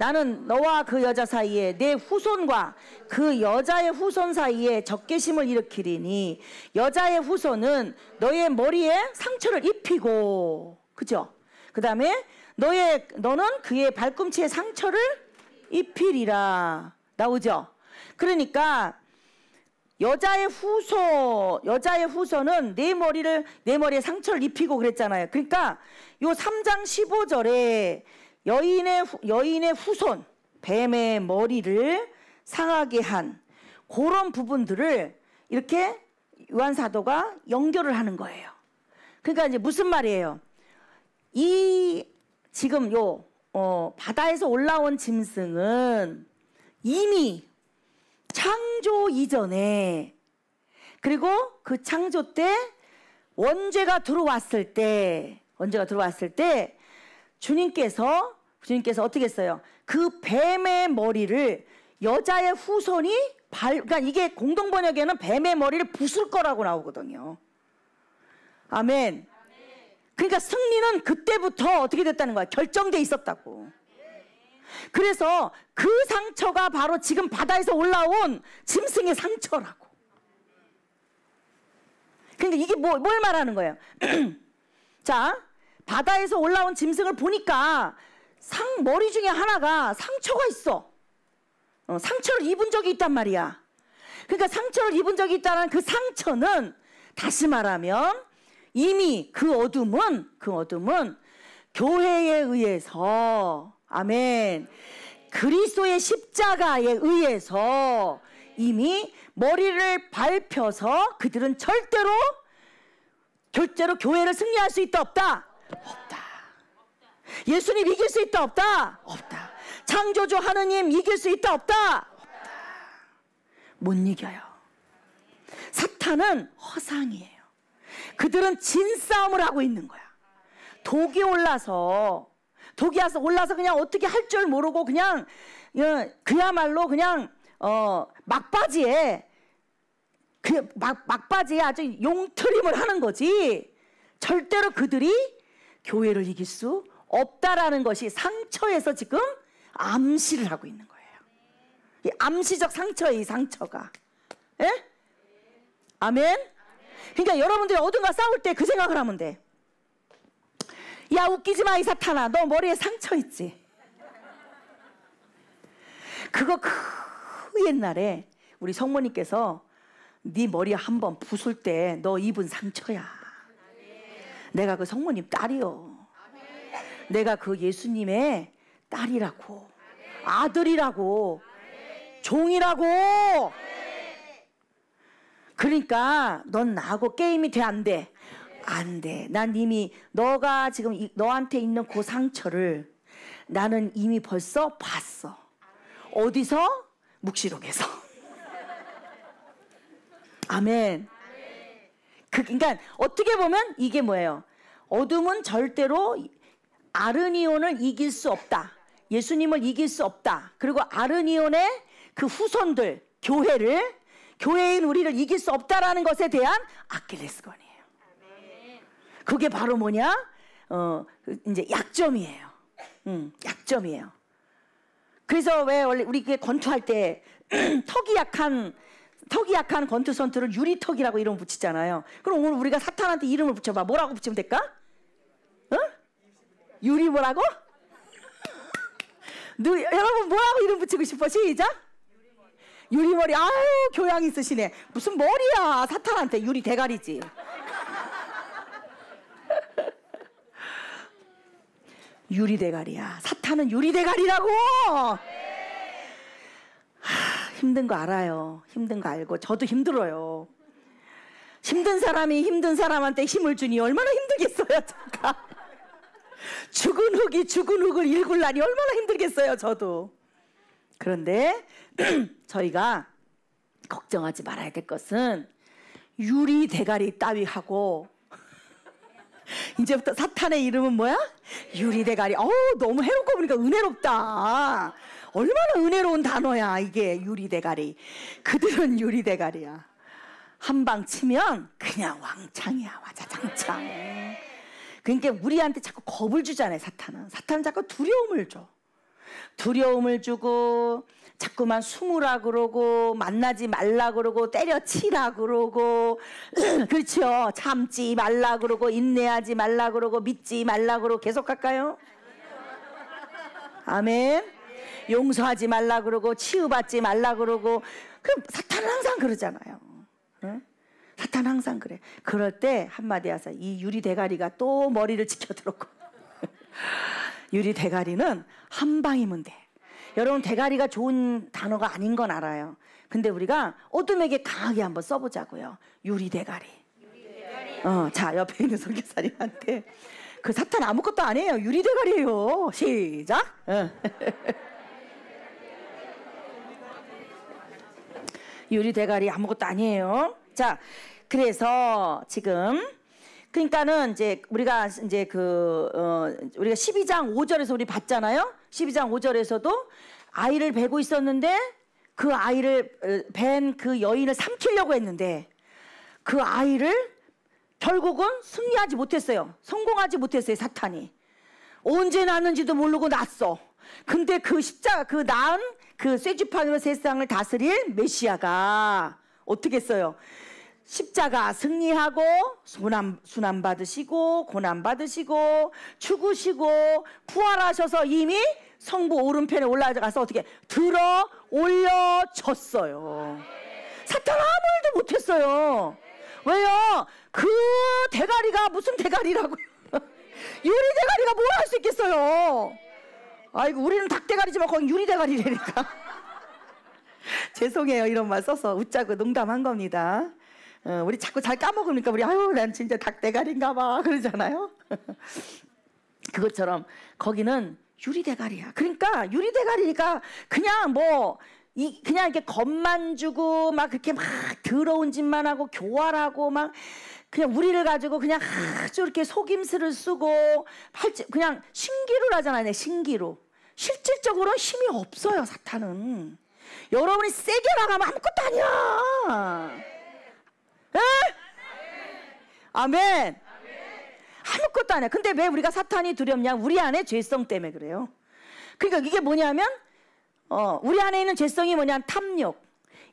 나는 너와 그 여자 사이에 내 후손과 그 여자의 후손 사이에 적개심을 일으키리니 여자의 후손은 너의 머리에 상처를 입히고 그죠? 그 다음에 너의 너는 그의 발꿈치에 상처를 입히리라 나오죠? 그러니까 여자의 후손 여자의 후손은 내 머리를 내 머리에 상처를 입히고 그랬잖아요. 그러니까 요 3장 15절에 여인의 여인의 후손 뱀의 머리를 상하게 한 그런 부분들을 이렇게 요한 사도가 연결을 하는 거예요. 그러니까 이제 무슨 말이에요? 이 지금 요 어, 바다에서 올라온 짐승은 이미 창조 이전에 그리고 그 창조 때 원죄가 들어왔을 때 원죄가 들어왔을 때 주님께서 주님께서 어떻게 했어요? 그 뱀의 머리를 여자의 후손이 발, 그러니까 이게 공동 번역에는 뱀의 머리를 부술 거라고 나오거든요. 아멘. 그러니까 승리는 그때부터 어떻게 됐다는 거야? 결정돼 있었다고. 그래서 그 상처가 바로 지금 바다에서 올라온 짐승의 상처라고. 그러니까 이게 뭐, 뭘 말하는 거예요? <clears throat> 자, 바다에서 올라온 짐승을 보니까 상 머리 중에 하나가 상처가 있어. 어, 상처를 입은 적이 있단 말이야. 그러니까 상처를 입은 적이 있다는 그 상처는 다시 말하면 이미 그 어둠은 그 어둠은 교회에 의해서 아멘 그리스도의 십자가에 의해서 이미 머리를 밟혀서 그들은 절대로 절대로 교회를 승리할 수 있다 없다 없다. 예수님 이길 수 있다 없다? 없다. 창조주 하느님 이길 수 있다 없다? 없다. 못 이겨요. 사탄은 허상이에요. 그들은 진싸움을 하고 있는 거야. 독이 올라서 독이 와서 올라서 그냥 어떻게 할 줄 모르고 그냥 어, 그야말로 그냥 어 막바지에 그 막, 막바지에 아주 용트림을 하는 거지. 절대로 그들이 교회를 이길 수 없다라는 것이 상처에서 지금 암시를 하고 있는 거예요. 이 암시적 상처의 이 상처가. 예? 아멘? 그러니까 여러분들이 어딘가 싸울 때 그 생각을 하면 돼. 야, 웃기지 마, 이 사탄아. 너 머리에 상처 있지? 그거 그 옛날에 우리 성모님께서 네 머리 한 번 부술 때 너 입은 상처야. 내가 그 성모님 딸이요. 내가 그 예수님의 딸이라고 아들이라고 종이라고 그러니까 넌 나하고 게임이 돼 안 돼? 안 돼. 난 이미 너가 지금 너한테 있는 그 상처를 나는 이미 벌써 봤어. 어디서? 묵시록에서. <laughs> 아멘. 그, 러니까 어떻게 보면 이게 뭐예요? 어둠은 절대로 아르니온을 이길 수 없다. 예수님을 이길 수 없다. 그리고 아르니온의 그 후손들, 교회를, 교회인 우리를 이길 수 없다라는 것에 대한 아킬레스건이에요. 그게 바로 뭐냐? 어, 이제 약점이에요. 음, 약점이에요. 그래서 왜 원래 우리 권투할 때 <clears throat> 턱이 약한 턱이 약한 권투선수를 유리턱이라고 이름 붙이잖아요. 그럼 오늘 우리가 사탄한테 이름을 붙여봐. 뭐라고 붙이면 될까? 어? 유리 뭐라고? <laughs> 누, 여러분 뭐라고 이름 붙이고 싶어? 시작. 유리머리. 아유 교양 있으시네. 무슨 머리야. 사탄한테 유리 대가리지. <laughs> 유리 대가리야. 사탄은 유리 대가리라고. 힘든 거 알아요. 힘든 거 알고 저도 힘들어요. 힘든 사람이 힘든 사람한테 힘을 주니 얼마나 힘들겠어요, 제가. 죽은 흙이 죽은 흙을 일굴 날이 얼마나 힘들겠어요, 저도. 그런데 <clears throat> 저희가 걱정하지 말아야 될 것은 유리 대가리 따위하고 <laughs> 이제부터 사탄의 이름은 뭐야? 유리 대가리. 어우, 너무 해롭고 보니까 은혜롭다. 얼마나 은혜로운 단어야 이게 유리대가리 그들은 유리대가리야 한 방 치면 그냥 왕창이야 와자장창 그러니까 우리한테 자꾸 겁을 주잖아요 사탄은 사탄은 자꾸 두려움을 줘 두려움을 주고 자꾸만 숨으라 그러고 만나지 말라 그러고 때려치라 그러고 <clears throat> 그렇죠 참지 말라 그러고 인내하지 말라 그러고 믿지 말라 그러고 계속 할까요? 아멘 용서하지 말라 그러고 치유받지 말라 그러고 그 사탄은 항상 그러잖아요. 응? 사탄 항상 그래. 그럴 때 한마디 하사 이 유리 대가리가 또 머리를 지켜들었고 <laughs> 유리 대가리는 한 방이면 돼. 여러분 대가리가 좋은 단어가 아닌 건 알아요. 근데 우리가 어둠에게 강하게 한번 써보자고요. 유리 대가리. 어, 자 옆에 있는 성교사님한테 그 사탄 아무것도 아니에요. 유리 대가리예요. 시작. <laughs> 유리 대가리 아무것도 아니에요. 자, 그래서 지금 그러니까는 이제 우리가 이제 그 어, 우리가 12장 5절에서 우리 봤잖아요. 12장 5절에서도 아이를 베고 있었는데 그 아이를 어, 벤그 여인을 삼키려고 했는데 그 아이를 결국은 승리하지 못했어요. 성공하지 못했어요, 사탄이. 언제 났는지도 모르고 났어. 근데 그 십자가 그 낳은 그쇠지판으로 세상을 다스릴 메시아가 어떻게 했어요 십자가 승리하고 순환, 순환 받으시고 고난 받으시고 죽으시고 부활하셔서 이미 성부 오른편에 올라가서 어떻게 들어 올려졌어요. 사탄 아무 일도 못했어요. 왜요? 그 대가리가 무슨 대가리라고요? 유리 <laughs> 대가리가 뭘 할 수 있겠어요? 아이고 우리는 닭대가리지만 거긴 유리대가리래니까 <laughs> 죄송해요 이런 말 써서 웃자고 농담한 겁니다. 어, 우리 자꾸 잘 까먹으니까 우리 아유 난 진짜 닭대가리인가 봐 그러잖아요. <laughs> 그것처럼 거기는 유리대가리야. 그러니까 유리대가리니까 그냥 뭐 이, 그냥 이렇게 겁만 주고 막 그렇게 막 더러운 짓만 하고 교활하고 막 그냥 우리를 가지고 그냥 아주 이렇게 속임수를 쓰고 팔찌 그냥 신기루 하잖아요. 신기루. 실질적으로 힘이 없어요. 사탄은. 여러분이 세게 나가면 아무것도 아니야. 에? 예? 아멘. 아무것도 아니야. 근데 왜 우리가 사탄이 두렵냐? 우리 안에 죄성 때문에 그래요. 그러니까 이게 뭐냐면 어, 우리 안에 있는 죄성이 뭐냐? 면 탐욕,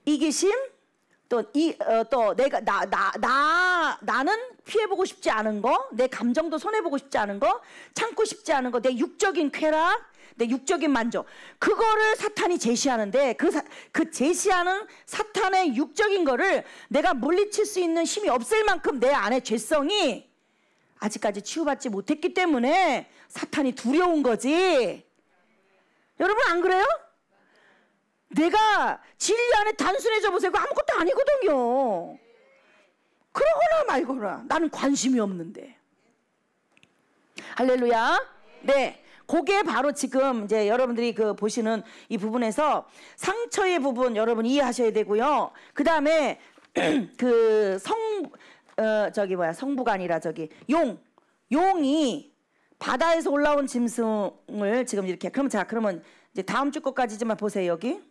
이기심, 또이또 어, 내가 나나나 나는 피해 보고 싶지 않은 거, 내 감정도 손해 보고 싶지 않은 거, 참고 싶지 않은 거, 내 육적인 쾌락, 내 육적인 만족. 그거를 사탄이 제시하는데 그, 사, 그 제시하는 사탄의 육적인 거를 내가 물리칠 수 있는 힘이 없을 만큼 내 안에 죄성이 아직까지 치유받지 못했기 때문에 사탄이 두려운 거지. 여러분 안 그래요? 내가 진리 안에 단순해져 보세요. 아무것도 아니거든요. 그러거나 말거나 나는 관심이 없는데. 할렐루야. 네. 그게 바로 지금 이제 여러분들이 그 보시는 이 부분에서 상처의 부분 여러분 이해하셔야 되고요. 그 다음에 <clears throat> 그 성, 어, 저기 뭐야, 성부가 아니라 저기 용. 용이 바다에서 올라온 짐승을 지금 이렇게. 그럼 자, 그러면 이제 다음 주것까지지 보세요, 여기.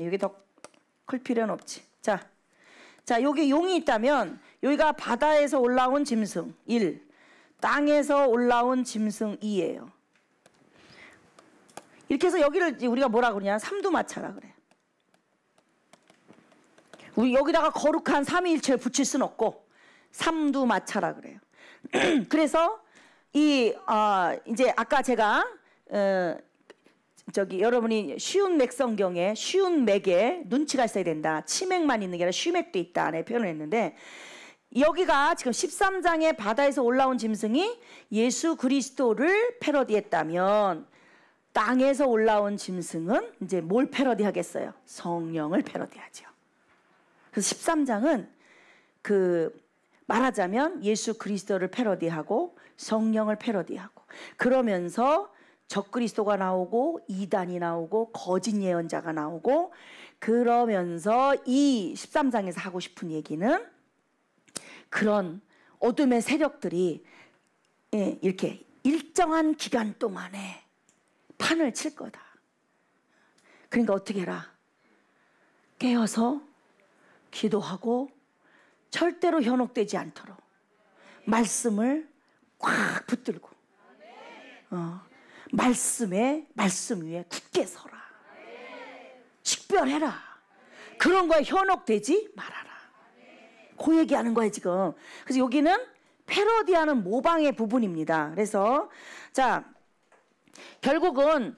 여기 더 클 필요는 없지. 자, 자 여기 용이 있다면 여기가 바다에서 올라온 짐승 1, 땅에서 올라온 짐승 2예요. 이렇게 해서 여기를 우리가 뭐라 그러냐 삼두마차라 그래. 우리 여기다가 거룩한 삼위일체를 붙일 순 없고 삼두마차라 그래요. <clears throat> 그래서 이 어, 이제 아까 제가 어, 저기 여러분이 쉬운 맥성경에 쉬운 맥에 눈치가 있어야 된다. 치맥만 있는 게 아니라 쉬맥도 있다. 네, 표현을 했는데 여기가 지금 13장에 바다에서 올라온 짐승이 예수 그리스도를 패러디했다면 땅에서 올라온 짐승은 이제 뭘 패러디하겠어요? 성령을 패러디하죠. 그래서 13장은 그 말하자면 예수 그리스도를 패러디하고 성령을 패러디하고 그러면서 적그리스도가 나오고 이단이 나오고 거짓 예언자가 나오고 그러면서 이 13장에서 하고 싶은 얘기는 그런 어둠의 세력들이 예, 이렇게 일정한 기간 동안에 판을 칠 거다. 그러니까 어떻게 해라? 깨어서 기도하고 절대로 현혹되지 않도록 말씀을 꽉 붙들고 어, 말씀에 말씀 위에 굳게 서라. 식별해라. 그런 거에 현혹되지 말아라. 그 얘기하는 거예요 지금. 그래서 여기는 패러디하는 모방의 부분입니다. 그래서 자 결국은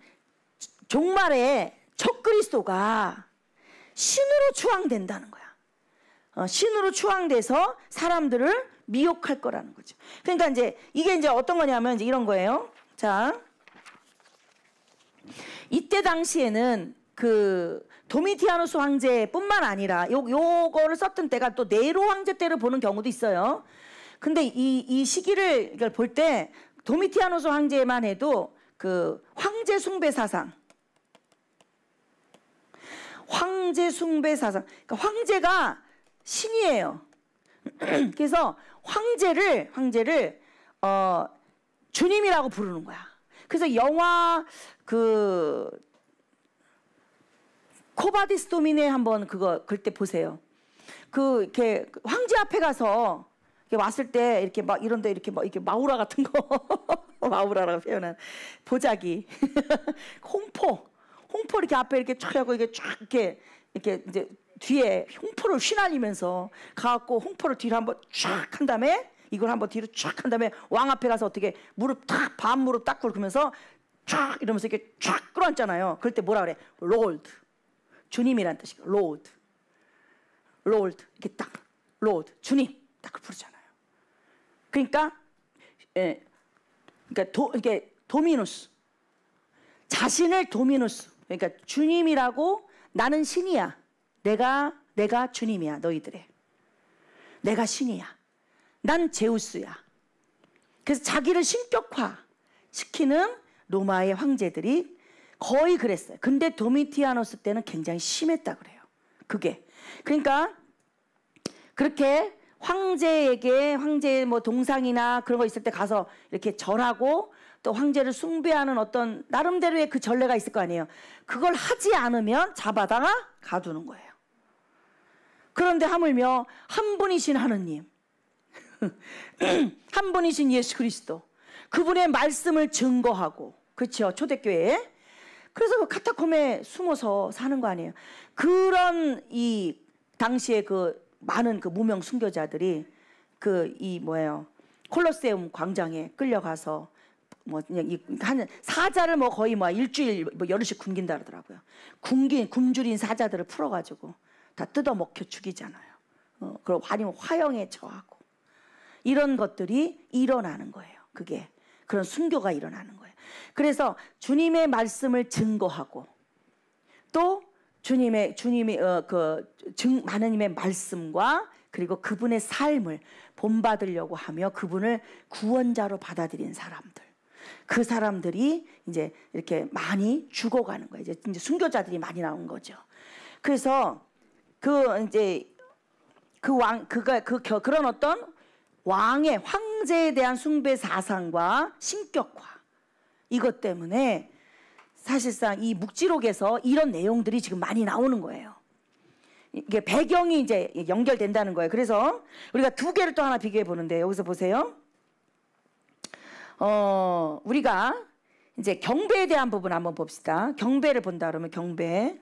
종말에 첫 그리스도가 신으로 추앙된다는 거야. 어, 신으로 추앙돼서 사람들을 미혹할 거라는 거죠. 그러니까 이제 이게 이제 어떤 거냐면 이제 이런 거예요. 자, 이때 당시에는 그도미티아노스 황제뿐만 아니라 요 요거를 썼던 때가 또 네로 황제 때를 보는 경우도 있어요. 근데 이이 시기를 이걸 볼때 도미티아누스 황제만 해도 그 황제 숭배 사상 황제 숭배 사상. 그러니까 황제가 신이에요. <clears throat> 그래서 황제를 황제를 어 주님이라고 부르는 거야. 그래서 영화 그 코바디스 도미네 한번 그거 그때 보세요. 그 이렇게 황제 앞에 가서 이렇게 왔을 때 이렇게 막 이런데 이렇게 막 이렇게 마우라 같은 거 <laughs> 마우라라고 표현한 보자기 <laughs> 홍포 홍포 이렇게 앞에 이렇게 촥 하고 이게 촥 이렇게 이렇게 이제 뒤에 홍포를 휘날리면서 가갖고 홍포를 뒤로 한번 촥한 다음에 이걸 한번 뒤로 촥한 다음에 왕 앞에 가서 어떻게 무릎 탁 반무릎 딱 꿇으면서 쫙 이러면서 이렇게 쫙 끌어안잖아요. 그럴 때 뭐라 그래? 로드. 주님이란 뜻이 로드. 로드. 이렇게 딱 로드. 주님. 딱 부르잖아요. 그러니까 예. 그러니까 도 이게 도미누스. 자신을 도미누스. 그러니까 주님이라고 나는 신이야. 내가 내가 주님이야. 너희들의. 내가 신이야. 난 제우스야. 그래서 자기를 신격화 시키는 로마의 황제들이 거의 그랬어요. 근데 도미티아노스 때는 굉장히 심했다 그래요. 그게. 그러니까 그렇게 황제에게 황제의 뭐 동상이나 그런 거 있을 때 가서 이렇게 절하고 또 황제를 숭배하는 어떤 나름대로의 그 전례가 있을 거 아니에요. 그걸 하지 않으면 잡아다가 가두는 거예요. 그런데 하물며 한 분이신 하느님, <laughs> 한 분이신 예수 그리스도, 그분의 말씀을 증거하고 그렇죠 초대교회에 그래서 그 카타콤에 숨어서 사는 거 아니에요 그런 이 당시에 그 많은 그 무명 순교자들이 그 이 뭐예요 콜로세움 광장에 끌려가서 뭐 그냥 이 한 사자를 뭐 거의 뭐 일주일 뭐 열흘씩 굶긴다 그러더라고요 굶긴 굶주린 사자들을 풀어가지고 다 뜯어 먹혀 죽이잖아요 어, 그리고 아니면 화형에 처하고 이런 것들이 일어나는 거예요 그게 그런 순교가 일어나는 거예요. 그래서 주님의 말씀을 증거하고 또 주님의 주님이 어, 그 증, 하나님의 말씀과 그리고 그분의 삶을 본받으려고 하며 그분을 구원자로 받아들인 사람들. 그 사람들이 이제 이렇게 많이 죽어가는 거예요. 이제, 이제 순교자들이 많이 나온 거죠. 그래서 그 이제 그 왕 그가 그 그런 어떤 왕의 황 황제에 대한 숭배 사상과 신격화 이것 때문에 사실상 이 묵지록에서 이런 내용들이 지금 많이 나오는 거예요. 이게 배경이 이제 연결된다는 거예요. 그래서 우리가 두 개를 또 하나 비교해 보는데 여기서 보세요. 어, 우리가 이제 경배에 대한 부분 한번 봅시다. 경배를 본다 그러면 경배.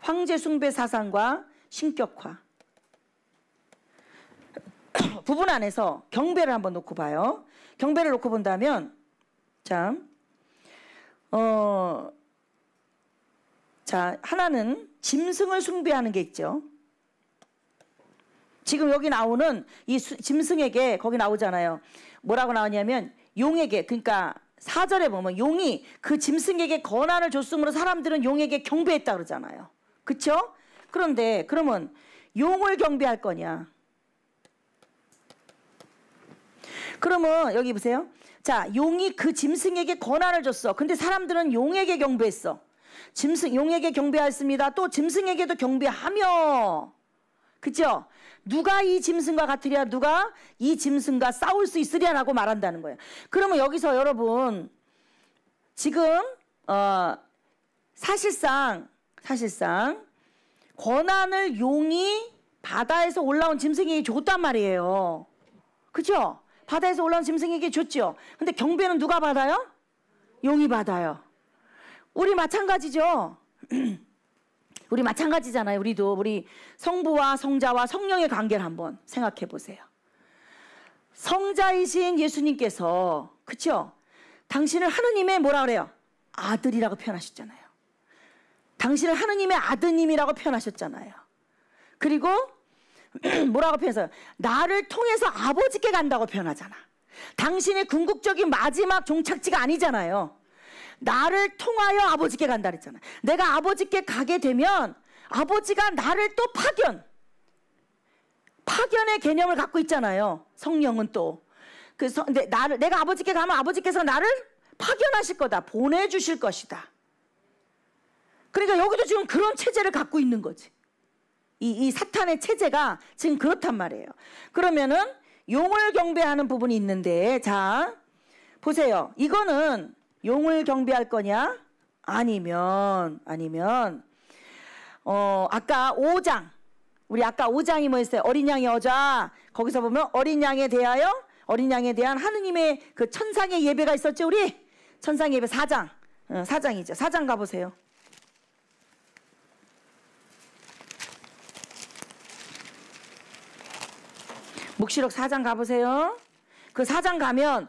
황제 숭배 사상과 신격화. 부분 안에서 경배를 한번 놓고 봐요. 경배를 놓고 본다면 자, 어, 자 하나는 짐승을 숭배하는 게 있죠. 지금 여기 나오는 이 수, 짐승에게 거기 나오잖아요. 뭐라고 나오냐면 용에게 그러니까 사절에 보면 용이 그 짐승에게 권한을 줬으므로 사람들은 용에게 경배했다 그러잖아요. 그쵸 그런데 그러면 용을 경배할 거냐? 그러면 여기 보세요. 자, 용이 그 짐승에게 권한을 줬어. 근데 사람들은 용에게 경배했어. 짐승 용에게 경배하였습니다. 또 짐승에게도 경배하며 그죠? 누가 이 짐승과 같으랴 누가 이 짐승과 싸울 수 있으랴라고 말한다는 거예요. 그러면 여기서 여러분 지금 어 사실상 사실상 권한을 용이 바다에서 올라온 짐승이 줬단 말이에요. 그죠? 바다에서 올라온 짐승에게 줬죠. 근데 경배는 누가 받아요? 용이 받아요. 우리 마찬가지죠. <clears throat> 우리 마찬가지잖아요. 우리도 우리 성부와 성자와 성령의 관계를 한번 생각해 보세요. 성자이신 예수님께서 그렇죠? 당신을 하느님의 뭐라 그래요? 아들이라고 표현하셨잖아요. 당신을 하느님의 아드님이라고 표현하셨잖아요. 그리고 <clears throat> 뭐라고 표현해서 나를 통해서 아버지께 간다고 표현하잖아. 당신의 궁극적인 마지막 종착지가 아니잖아요. 나를 통하여 아버지께 간다 그랬잖아. 내가 아버지께 가게 되면 아버지가 나를 또 파견. 파견의 개념을 갖고 있잖아요. 성령은 또. 그래서 나를 내가 아버지께 가면 아버지께서 나를 파견하실 거다. 보내 주실 것이다. 그러니까 여기도 지금 그런 체제를 갖고 있는 거지. 이, 이 사탄의 체제가 지금 그렇단 말이에요. 그러면은 용을 경배하는 부분이 있는데 자 보세요. 이거는 용을 경배할 거냐? 아니면 아니면 어 아까 5장 우리 아까 5장이 뭐였어요? 어린 양의 어자 거기서 보면 어린 양에 대하여 어린 양에 대한 하느님의 그 천상의 예배가 있었죠 우리 천상 예배 4장 4장이죠 어, 4장 가보세요 묵시록 4장 가보세요. 그 4장 가면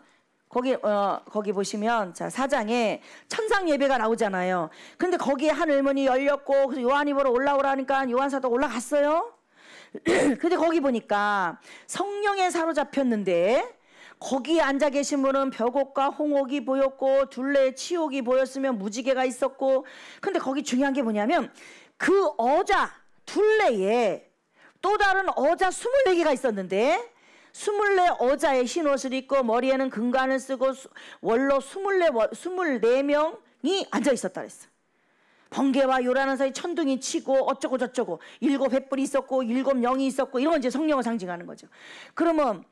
거기 어 거기 보시면 자 4장에 천상 예배가 나오잖아요. 근데 거기에 한 을문이 열렸고 그래서 요한이 보러 올라오라니까 요한사도 올라갔어요. <clears throat> 근데 거기 보니까 성령에 사로잡혔는데 거기 앉아 계신 분은 벽옥과 홍옥이 보였고 둘레에 치옥이 보였으며 무지개가 있었고 근데 거기 중요한 게 뭐냐면 그 어자 둘레에 또 다른 어자 24개가 있었는데 24 어자의 흰옷을 입고 머리에는 금관을 쓰고 원로 24, 24명이 앉아 있었다 그랬어. 번개와 요란한 사이 천둥이 치고 어쩌고 저쩌고 일곱 횃불이 있었고 일곱 영이 있었고 이런 건 이제 성령을 상징하는 거죠. 그러면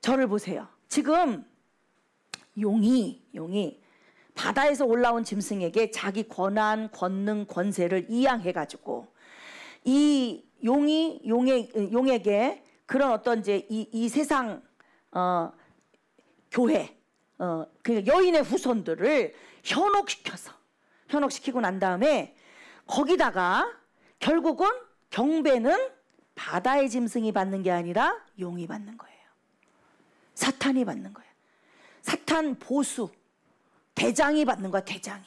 저를 보세요. 지금 용이 용이 바다에서 올라온 짐승에게 자기 권한, 권능, 권세를 이양해 가지고 이 용이 용의 용에게 그런 어떤 이제 이, 이 세상 어, 교회 어, 그 여인의 후손들을 현혹시켜서 현혹시키고 난 다음에 거기다가 결국은 경배는 바다의 짐승이 받는 게 아니라 용이 받는 거예요. 사탄이 받는 거예요. 사탄 보수 대장이 받는 거야 대장이.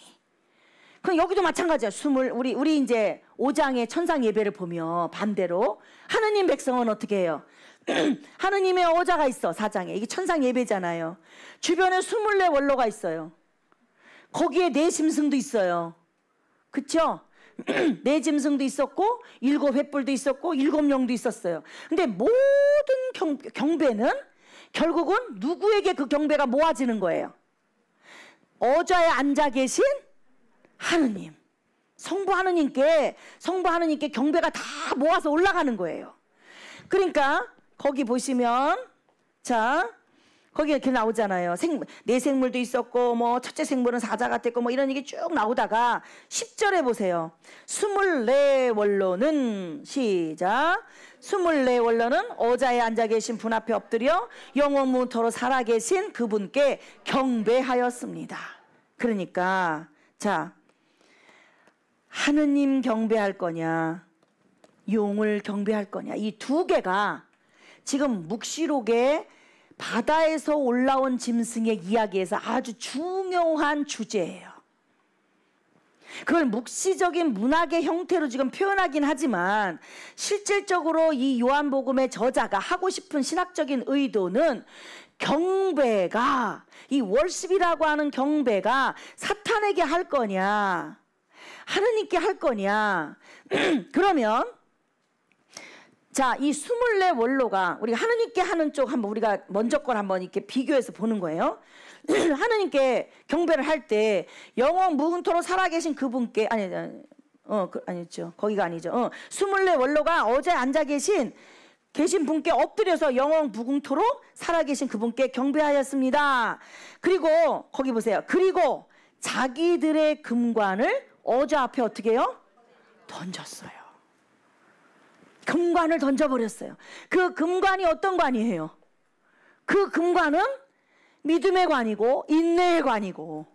그럼 여기도 마찬가지야. 숨을 우리 우리 이제 5장의 천상 예배를 보며 반대로 하느님 백성은 어떻게 해요? <clears throat> 하느님의 어자가 있어. 4장에. 이게 천상 예배잖아요. 주변에 24 원로가 있어요. 거기에 내짐승도 네 있어요. 그쵸? <clears throat> 네 짐승도 있었고 일곱 횃불도 있었고 일곱 영도 있었어요. 근데 모든 경, 경배는 결국은 누구에게 그 경배가 모아지는 거예요. 어좌에 앉아 계신 하느님, 성부 하느님께 성부 하느님께 경배가 다 모아서 올라가는 거예요. 그러니까 거기 보시면 자 거기 이렇게 나오잖아요. 생, 내 생물도 있었고, 뭐, 첫째 생물은 사자 같았고, 뭐, 이런 얘기 쭉 나오다가, 10절에 보세요. 24 원로는, 시작. 24 원로는 어자에 앉아 계신 분 앞에 엎드려 영원무토로 살아 계신 그분께 경배하였습니다. 그러니까, 자, 하느님 경배할 거냐, 용을 경배할 거냐. 이 두 개가 지금 묵시록의 바다에서 올라온 짐승의 이야기에서 아주 중요한 주제예요. 그걸 묵시적인 문학의 형태로 지금 표현하긴 하지만 실질적으로 이 요한복음의 저자가 하고 싶은 신학적인 의도는 경배가 이 월십이라고 하는 경배가 사탄에게 할 거냐 하느님께 할 거냐? <clears throat> 그러면 자, 이물4 원로가 우리가 하느님께 하는 쪽 한번 우리가 먼저 걸 한번 이렇게 비교해서 보는 거예요. <clears throat> 하느님께 경배를 할 때 영원 무궁토로 살아계신 그분께 아니 어 그, 아니죠 거기가 아니죠. 어, 24 원로가 어제 앉아 계신 계신 분께 엎드려서 영원 무궁토로 살아계신 그분께 경배하였습니다. 그리고 거기 보세요. 그리고 자기들의 금관을 어제 앞에 어떻게 해요? 던졌어요. 금관을 던져버렸어요. 그 금관이 어떤 관이에요? 그 금관은 믿음의 관이고, 인내의 관이고,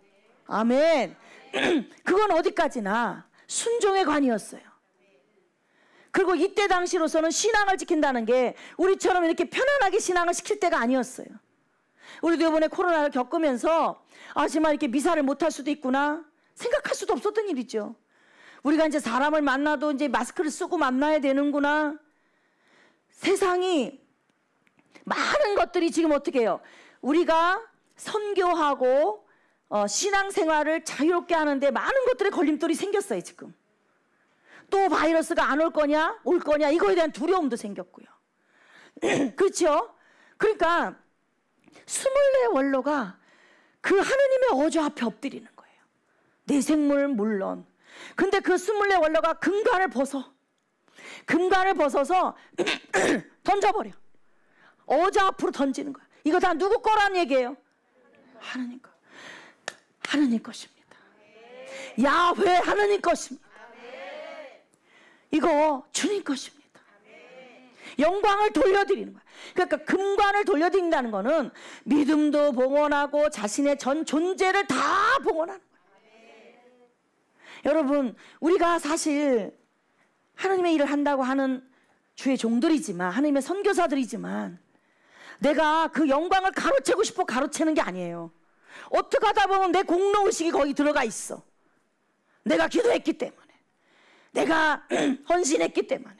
아멘. <clears throat> 그건 어디까지나 순종의 관이었어요. 그리고 이때 당시로서는 신앙을 지킨다는 게 우리처럼 이렇게 편안하게 신앙을 시킬 때가 아니었어요. 우리도 이번에 코로나를 겪으면서 아, 정말 이렇게 미사를 못할 수도 있구나. 생각할 수도 없었던 일이죠. 우리가 이제 사람을 만나도 이제 마스크를 쓰고 만나야 되는구나. 세상이 많은 것들이 지금 어떻게 해요? 우리가 선교하고 어, 신앙생활을 자유롭게 하는데 많은 것들의 걸림돌이 생겼어요, 지금. 또 바이러스가 안 올 거냐, 올 거냐, 이거에 대한 두려움도 생겼고요. <clears throat> 그렇죠? 그러니까, 스물네 원로가 그 하느님의 어조 앞에 엎드리는 거예요. 내생물 물론. 근데 그24 원로가 금관을 벗어. 금관을 벗어서 <clears throat> 던져버려. 어자 앞으로 던지는 거야. 이거 다 누구 거란 얘기예요? 하느님 거. 하느님 것입니다. 야훼 하느님 것입니다. 이거 주님 것입니다. 영광을 돌려드리는 거야. 그러니까 금관을 돌려드린다는 거는 믿음도 봉헌하고 자신의 전 존재를 다 봉헌하는 여러분, 우리가 사실 하나님의 일을 한다고 하는 주의 종들이지만, 하나님의 선교사들이지만, 내가 그 영광을 가로채고 싶어 가로채는 게 아니에요. 어떻게 하다 보면 내 공로의식이 거기 들어가 있어. 내가 기도했기 때문에. 내가 <clears throat> 헌신했기 때문에.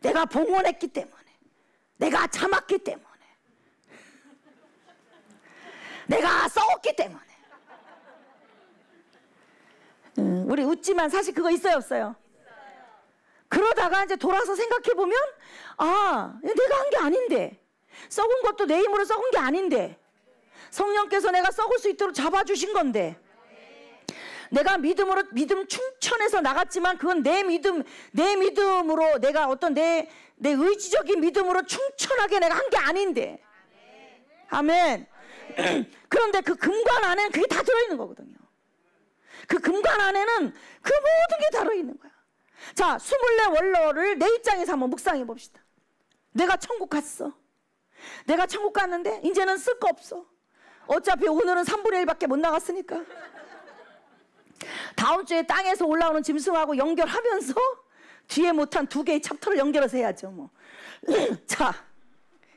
내가 봉헌했기 때문에. 내가 참았기 때문에. 내가 싸웠기 때문에. 음, 우리 웃지만 사실 그거 있어요 없어요? 그러다가 이제 돌아서 생각해 보면 아 내가 한 게 아닌데 썩은 것도 내 힘으로 썩은 게 아닌데 성령께서 내가 썩을 수 있도록 잡아주신 건데 내가 믿음으로 믿음 충천해서 나갔지만 그건 내 믿음 내 믿음으로 내가 어떤 내 내 의지적인 믿음으로 충천하게 내가 한 게 아닌데 아멘. <clears throat> 그런데 그 금관 안에 그게 다 들어있는 거거든요. 그 금관 안에는 그 모든 게 들어있는 거야. 자, 24 원로를 내 입장에서 한번 묵상해 봅시다. 내가 천국 갔어. 내가 천국 갔는데 이제는 쓸 거 없어. 어차피 오늘은 3분의 1밖에 못 나갔으니까. 다음 주에 땅에서 올라오는 짐승하고 연결하면서 뒤에 못한 두 개의 챕터를 연결해서 해야죠. 뭐. <clears throat> 자,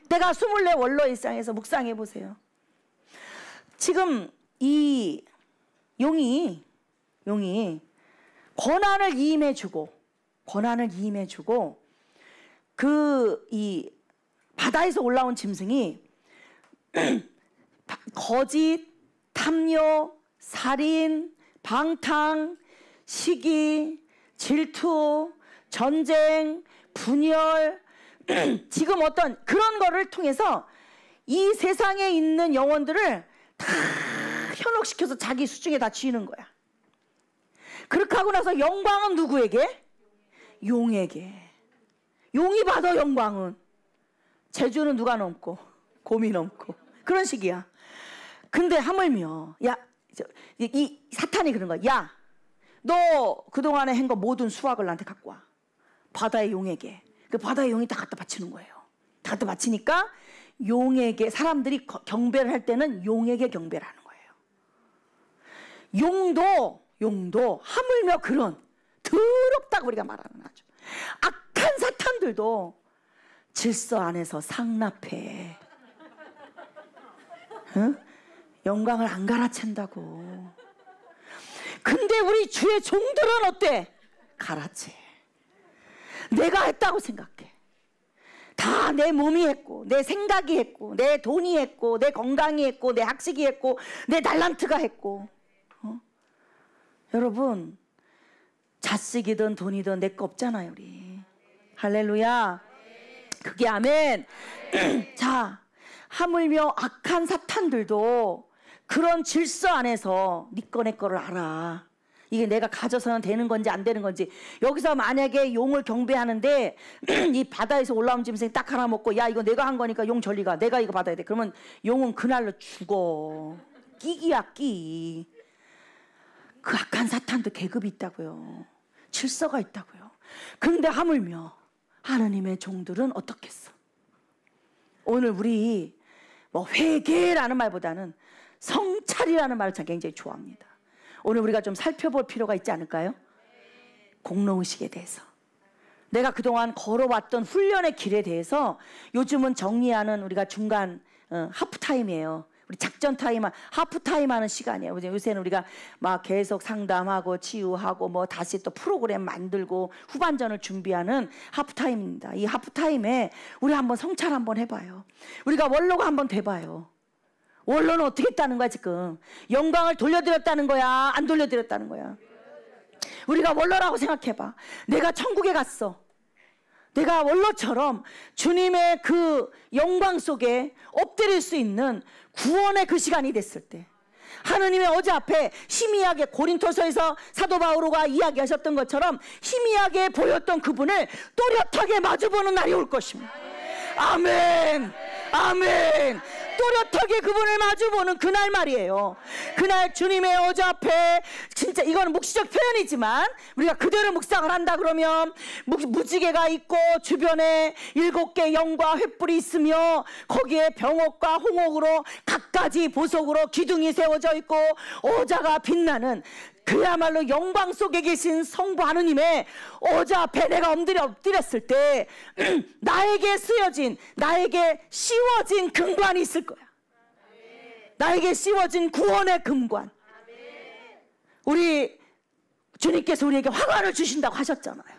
내가 24 원로 일상에서 묵상해 보세요. 지금 이 용이 용이 권한을 이임해주고 권한을 이임해주고 그 이 바다에서 올라온 짐승이 <clears throat> 거짓, 탐욕, 살인, 방탕, 시기, 질투, 전쟁, 분열, <clears throat> 지금 어떤 그런 거를 통해서 이 세상에 있는 영혼들을 다 현혹시켜서 자기 수중에 다 쥐는 거야. 그렇게 하고 나서 영광은 누구에게? 용에게. 용이 받아 영광은. 제주는 누가 넘고 곰이 넘고 그런 식이야. 근데 하물며 야, 이, 이 사탄이 그런 거야. 야, 너 그동안에 한 거 모든 수확을 나한테 갖고 와. 바다의 용에게. 그 바다의 용이 다 갖다 바치는 거예요. 다 갖다 바치니까 용에게 사람들이 경배를 할 때는 용에게 경배를 하는 거예요. 용도 용도, 하물며 그런 더럽다고 우리가 말하는 아주 악한 사탄들도 질서 안에서 상납해. 응? 영광을 안 갈아챈다고. 근데 우리 주의 종들은 어때? 갈아채. 내가 했다고 생각해. 다 내 몸이 했고, 내 생각이 했고, 내 돈이 했고, 내 건강이 했고, 내 학식이 했고, 내 달란트가 했고. 여러분 자식이든 돈이든 내 거 없잖아요 우리 할렐루야 그게 아멘 <clears throat> 자 하물며 악한 사탄들도 그런 질서 안에서 니꺼내 네 거를 알아 이게 내가 가져서는 되는 건지 안 되는 건지 여기서 만약에 용을 경배하는데 <clears throat> 이 바다에서 올라온 짐승 딱 하나 먹고 야 이거 내가 한 거니까 용 전리가 내가 이거 받아야 돼 그러면 용은 그날로 죽어 끼기야 끼그 악한 사탄도 계급이 있다고요. 질서가 있다고요. 근데 하물며 하나님의 종들은 어떻겠어? 오늘 우리 뭐 회개라는 말보다는 성찰이라는 말을 참 굉장히 좋아합니다. 오늘 우리가 좀 살펴볼 필요가 있지 않을까요? 공로의식에 대해서. 내가 그동안 걸어왔던 훈련의 길에 대해서 요즘은 정리하는 우리가 중간 어, 하프타임이에요. 우리 작전 타임, 하프 타임 하는 시간이에요. 요새는 우리가 막 계속 상담하고 치유하고 뭐 다시 또 프로그램 만들고 후반전을 준비하는 하프 타임입니다. 이 하프 타임에 우리 한번 성찰 한번 해봐요. 우리가 원로가 한번 돼봐요. 원로는 어떻게 했다는 거야 지금? 영광을 돌려드렸다는 거야? 안 돌려드렸다는 거야? 우리가 원로라고 생각해봐. 내가 천국에 갔어. 내가 원로처럼 주님의 그 영광 속에 엎드릴 수 있는 구원의 그 시간이 됐을 때 하느님의 어제 앞에 희미하게 고린토서에서 사도 바울로가 이야기하셨던 것처럼 희미하게 보였던 그분을 또렷하게 마주보는 날이 올 것입니다. 아멘. 아멘. 아멘. 또렷하게 그분을 마주보는 그날 말이에요. 그날 주님의 어좌 앞에 진짜 이거는 묵시적 표현이지만 우리가 그대로 묵상을 한다 그러면 무, 지개가 있고 주변에 일곱 개 영과 횃불이 있으며 거기에 병옥과 홍옥으로 각가지 보석으로 기둥이 세워져 있고 어자가 빛나는 그야말로 영광 속에 계신 성부 하느님의 오자 앞에 내가 엎드려 엎드렸을 때 <clears throat> 나에게 쓰여진 나에게 씌워진 금관이 있을 거야. 나에게 씌워진 구원의 금관. 우리 주님께서 우리에게 화관을 주신다고 하셨잖아요.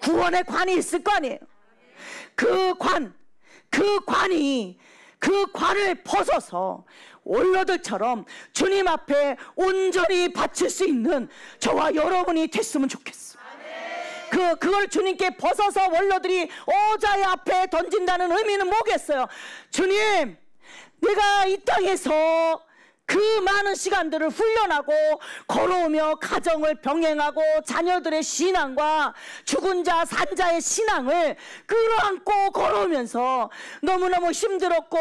구원의 관이 있을 거 아니에요. 그 관, 그 관이 그 관을 벗어서 원로들처럼 주님 앞에 온전히 바칠 수 있는 저와 여러분이 됐으면 좋겠어. 그, 그걸 주님께 벗어서 원로들이 오자의 앞에 던진다는 의미는 뭐겠어요? 주님, 내가 이 땅에서 그 많은 시간들을 훈련하고 걸어오며 가정을 병행하고 자녀들의 신앙과 죽은 자, 산자의 신앙을 끌어안고 걸어오면서 너무너무 힘들었고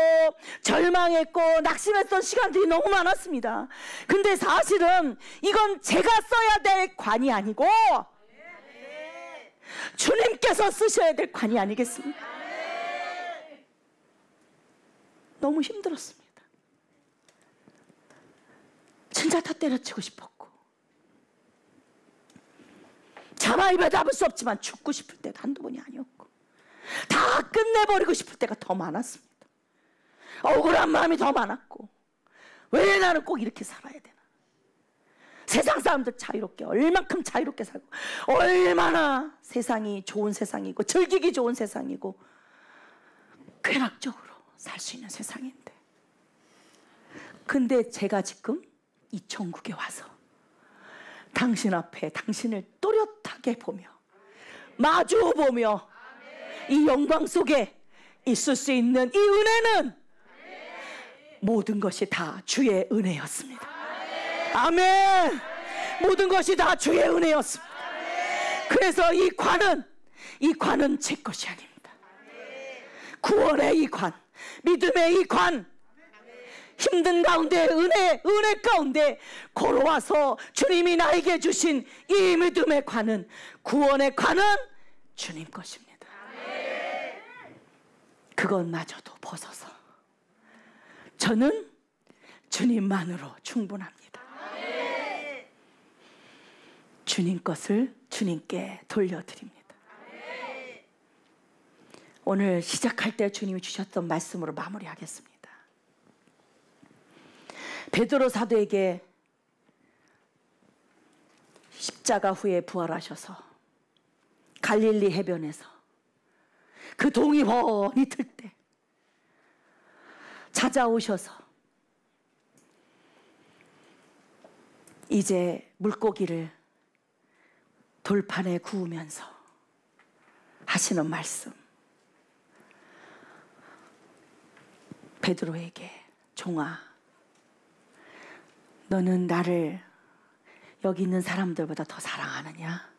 절망했고 낙심했던 시간들이 너무 많았습니다. 근데 사실은 이건 제가 써야 될 관이 아니고 주님께서 쓰셔야 될 관이 아니겠습니까? 너무 힘들었습니다. 진짜 다 때려치고 싶었고 자마입에 잡을 수 없지만 죽고 싶을 때가 한두 번이 아니었고 다 끝내버리고 싶을 때가 더 많았습니다. 억울한 마음이 더 많았고 왜 나는 꼭 이렇게 살아야 되나? 세상 사람들 자유롭게 얼만큼 자유롭게 살고 얼마나 세상이 좋은 세상이고 즐기기 좋은 세상이고 괴락적으로살 수 있는 세상인데 근데 제가 지금 이 천국에 와서 당신 앞에 당신을 또렷하게 보며 마주 보며 이 영광 속에 있을 수 있는 이 은혜는 모든 것이 다 주의 은혜였습니다. 아멘. 모든 것이 다 주의 은혜였습니다. 그래서 이 관은 이 관은 제 것이 아닙니다. 구원의 이 관, 믿음의 이 관, 힘든 가운데 은혜 은혜 가운데 고로 와서 주님이 나에게 주신 이 믿음의 관은 구원의 관은 주님 것입니다. 그것마저도 벗어서 저는 주님만으로 충분합니다. 주님 것을 주님께 돌려드립니다. 오늘 시작할 때 주님이 주셨던 말씀으로 마무리하겠습니다. 베드로 사도에게 십자가 후에 부활하셔서 갈릴리 해변에서 그 동이 훤히 틀때 찾아오셔서 이제 물고기를 돌판에 구우면서 하시는 말씀 베드로에게 종아 너는 나를 여기 있는 사람들보다 더 사랑하느냐?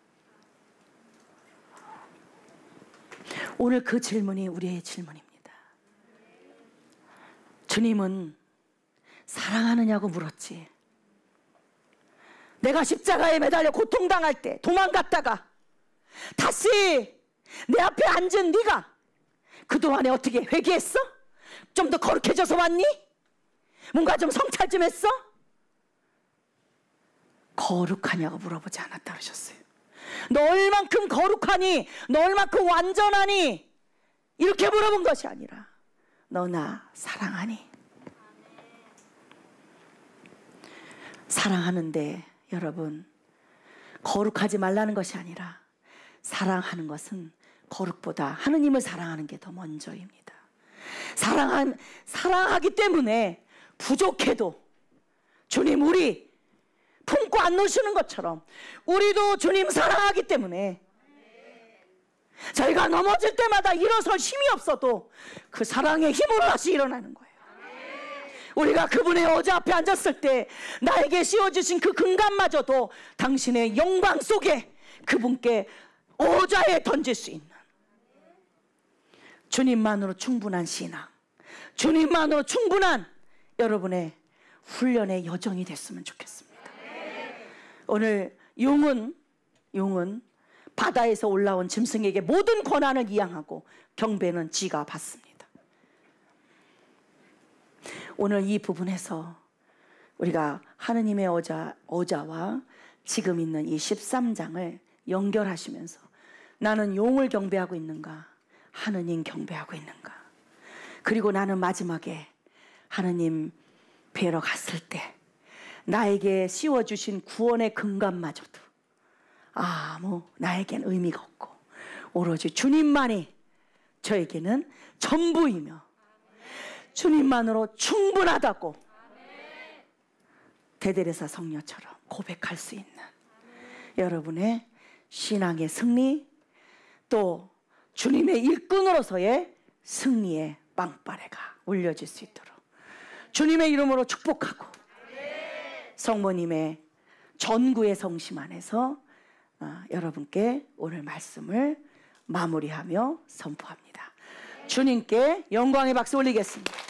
오늘 그 질문이 우리의 질문입니다. 주님은 사랑하느냐고 물었지. 내가 십자가에 매달려 고통당할 때 도망갔다가 다시 내 앞에 앉은 네가 그동안에 어떻게 회개했어? 좀 더 거룩해져서 왔니? 뭔가 좀 성찰 좀 했어? 거룩하냐고 물어보지 않았다 그러셨어요. 너 얼만큼 거룩하니? 너 얼만큼 완전하니? 이렇게 물어본 것이 아니라 너나 사랑하니? 사랑하는데 여러분 거룩하지 말라는 것이 아니라 사랑하는 것은 거룩보다 하느님을 사랑하는 게 더 먼저입니다. 사랑한 사랑하기 때문에 부족해도 주님 우리 품고 안 놓으시는 것처럼 우리도 주님 사랑하기 때문에 저희가 넘어질 때마다 일어설 힘이 없어도 그 사랑의 힘으로 다시 일어나는 거예요. 우리가 그분의 어제 앞에 앉았을 때 나에게 씌워주신 그 근간마저도 당신의 영광 속에 그분께 오자에 던질 수 있는 주님만으로 충분한 신앙, 주님만으로 충분한 여러분의 훈련의 여정이 됐으면 좋겠습니다. 오늘 용은 용은 바다에서 올라온 짐승에게 모든 권한을 이양하고 경배는 지가 받습니다. 오늘 이 부분에서 우리가 하느님의 어자, 어자와 지금 있는 이 13장을 연결하시면서 나는 용을 경배하고 있는가? 하느님 경배하고 있는가? 그리고 나는 마지막에 하느님 뵈러 갔을 때 나에게 씌워주신 구원의 근간마저도 아무 나에겐 의미가 없고 오로지 주님만이 저에게는 전부이며 주님만으로 충분하다고 대대레사 성녀처럼 고백할 수 있는 여러분의 신앙의 승리 또 주님의 일꾼으로서의 승리의 빵빠레가 울려질 수 있도록 주님의 이름으로 축복하고 성모님의 전구의 성심 안에서 어, 여러분께 오늘 말씀을 마무리하며 선포합니다. 주님께 영광의 박수 올리겠습니다.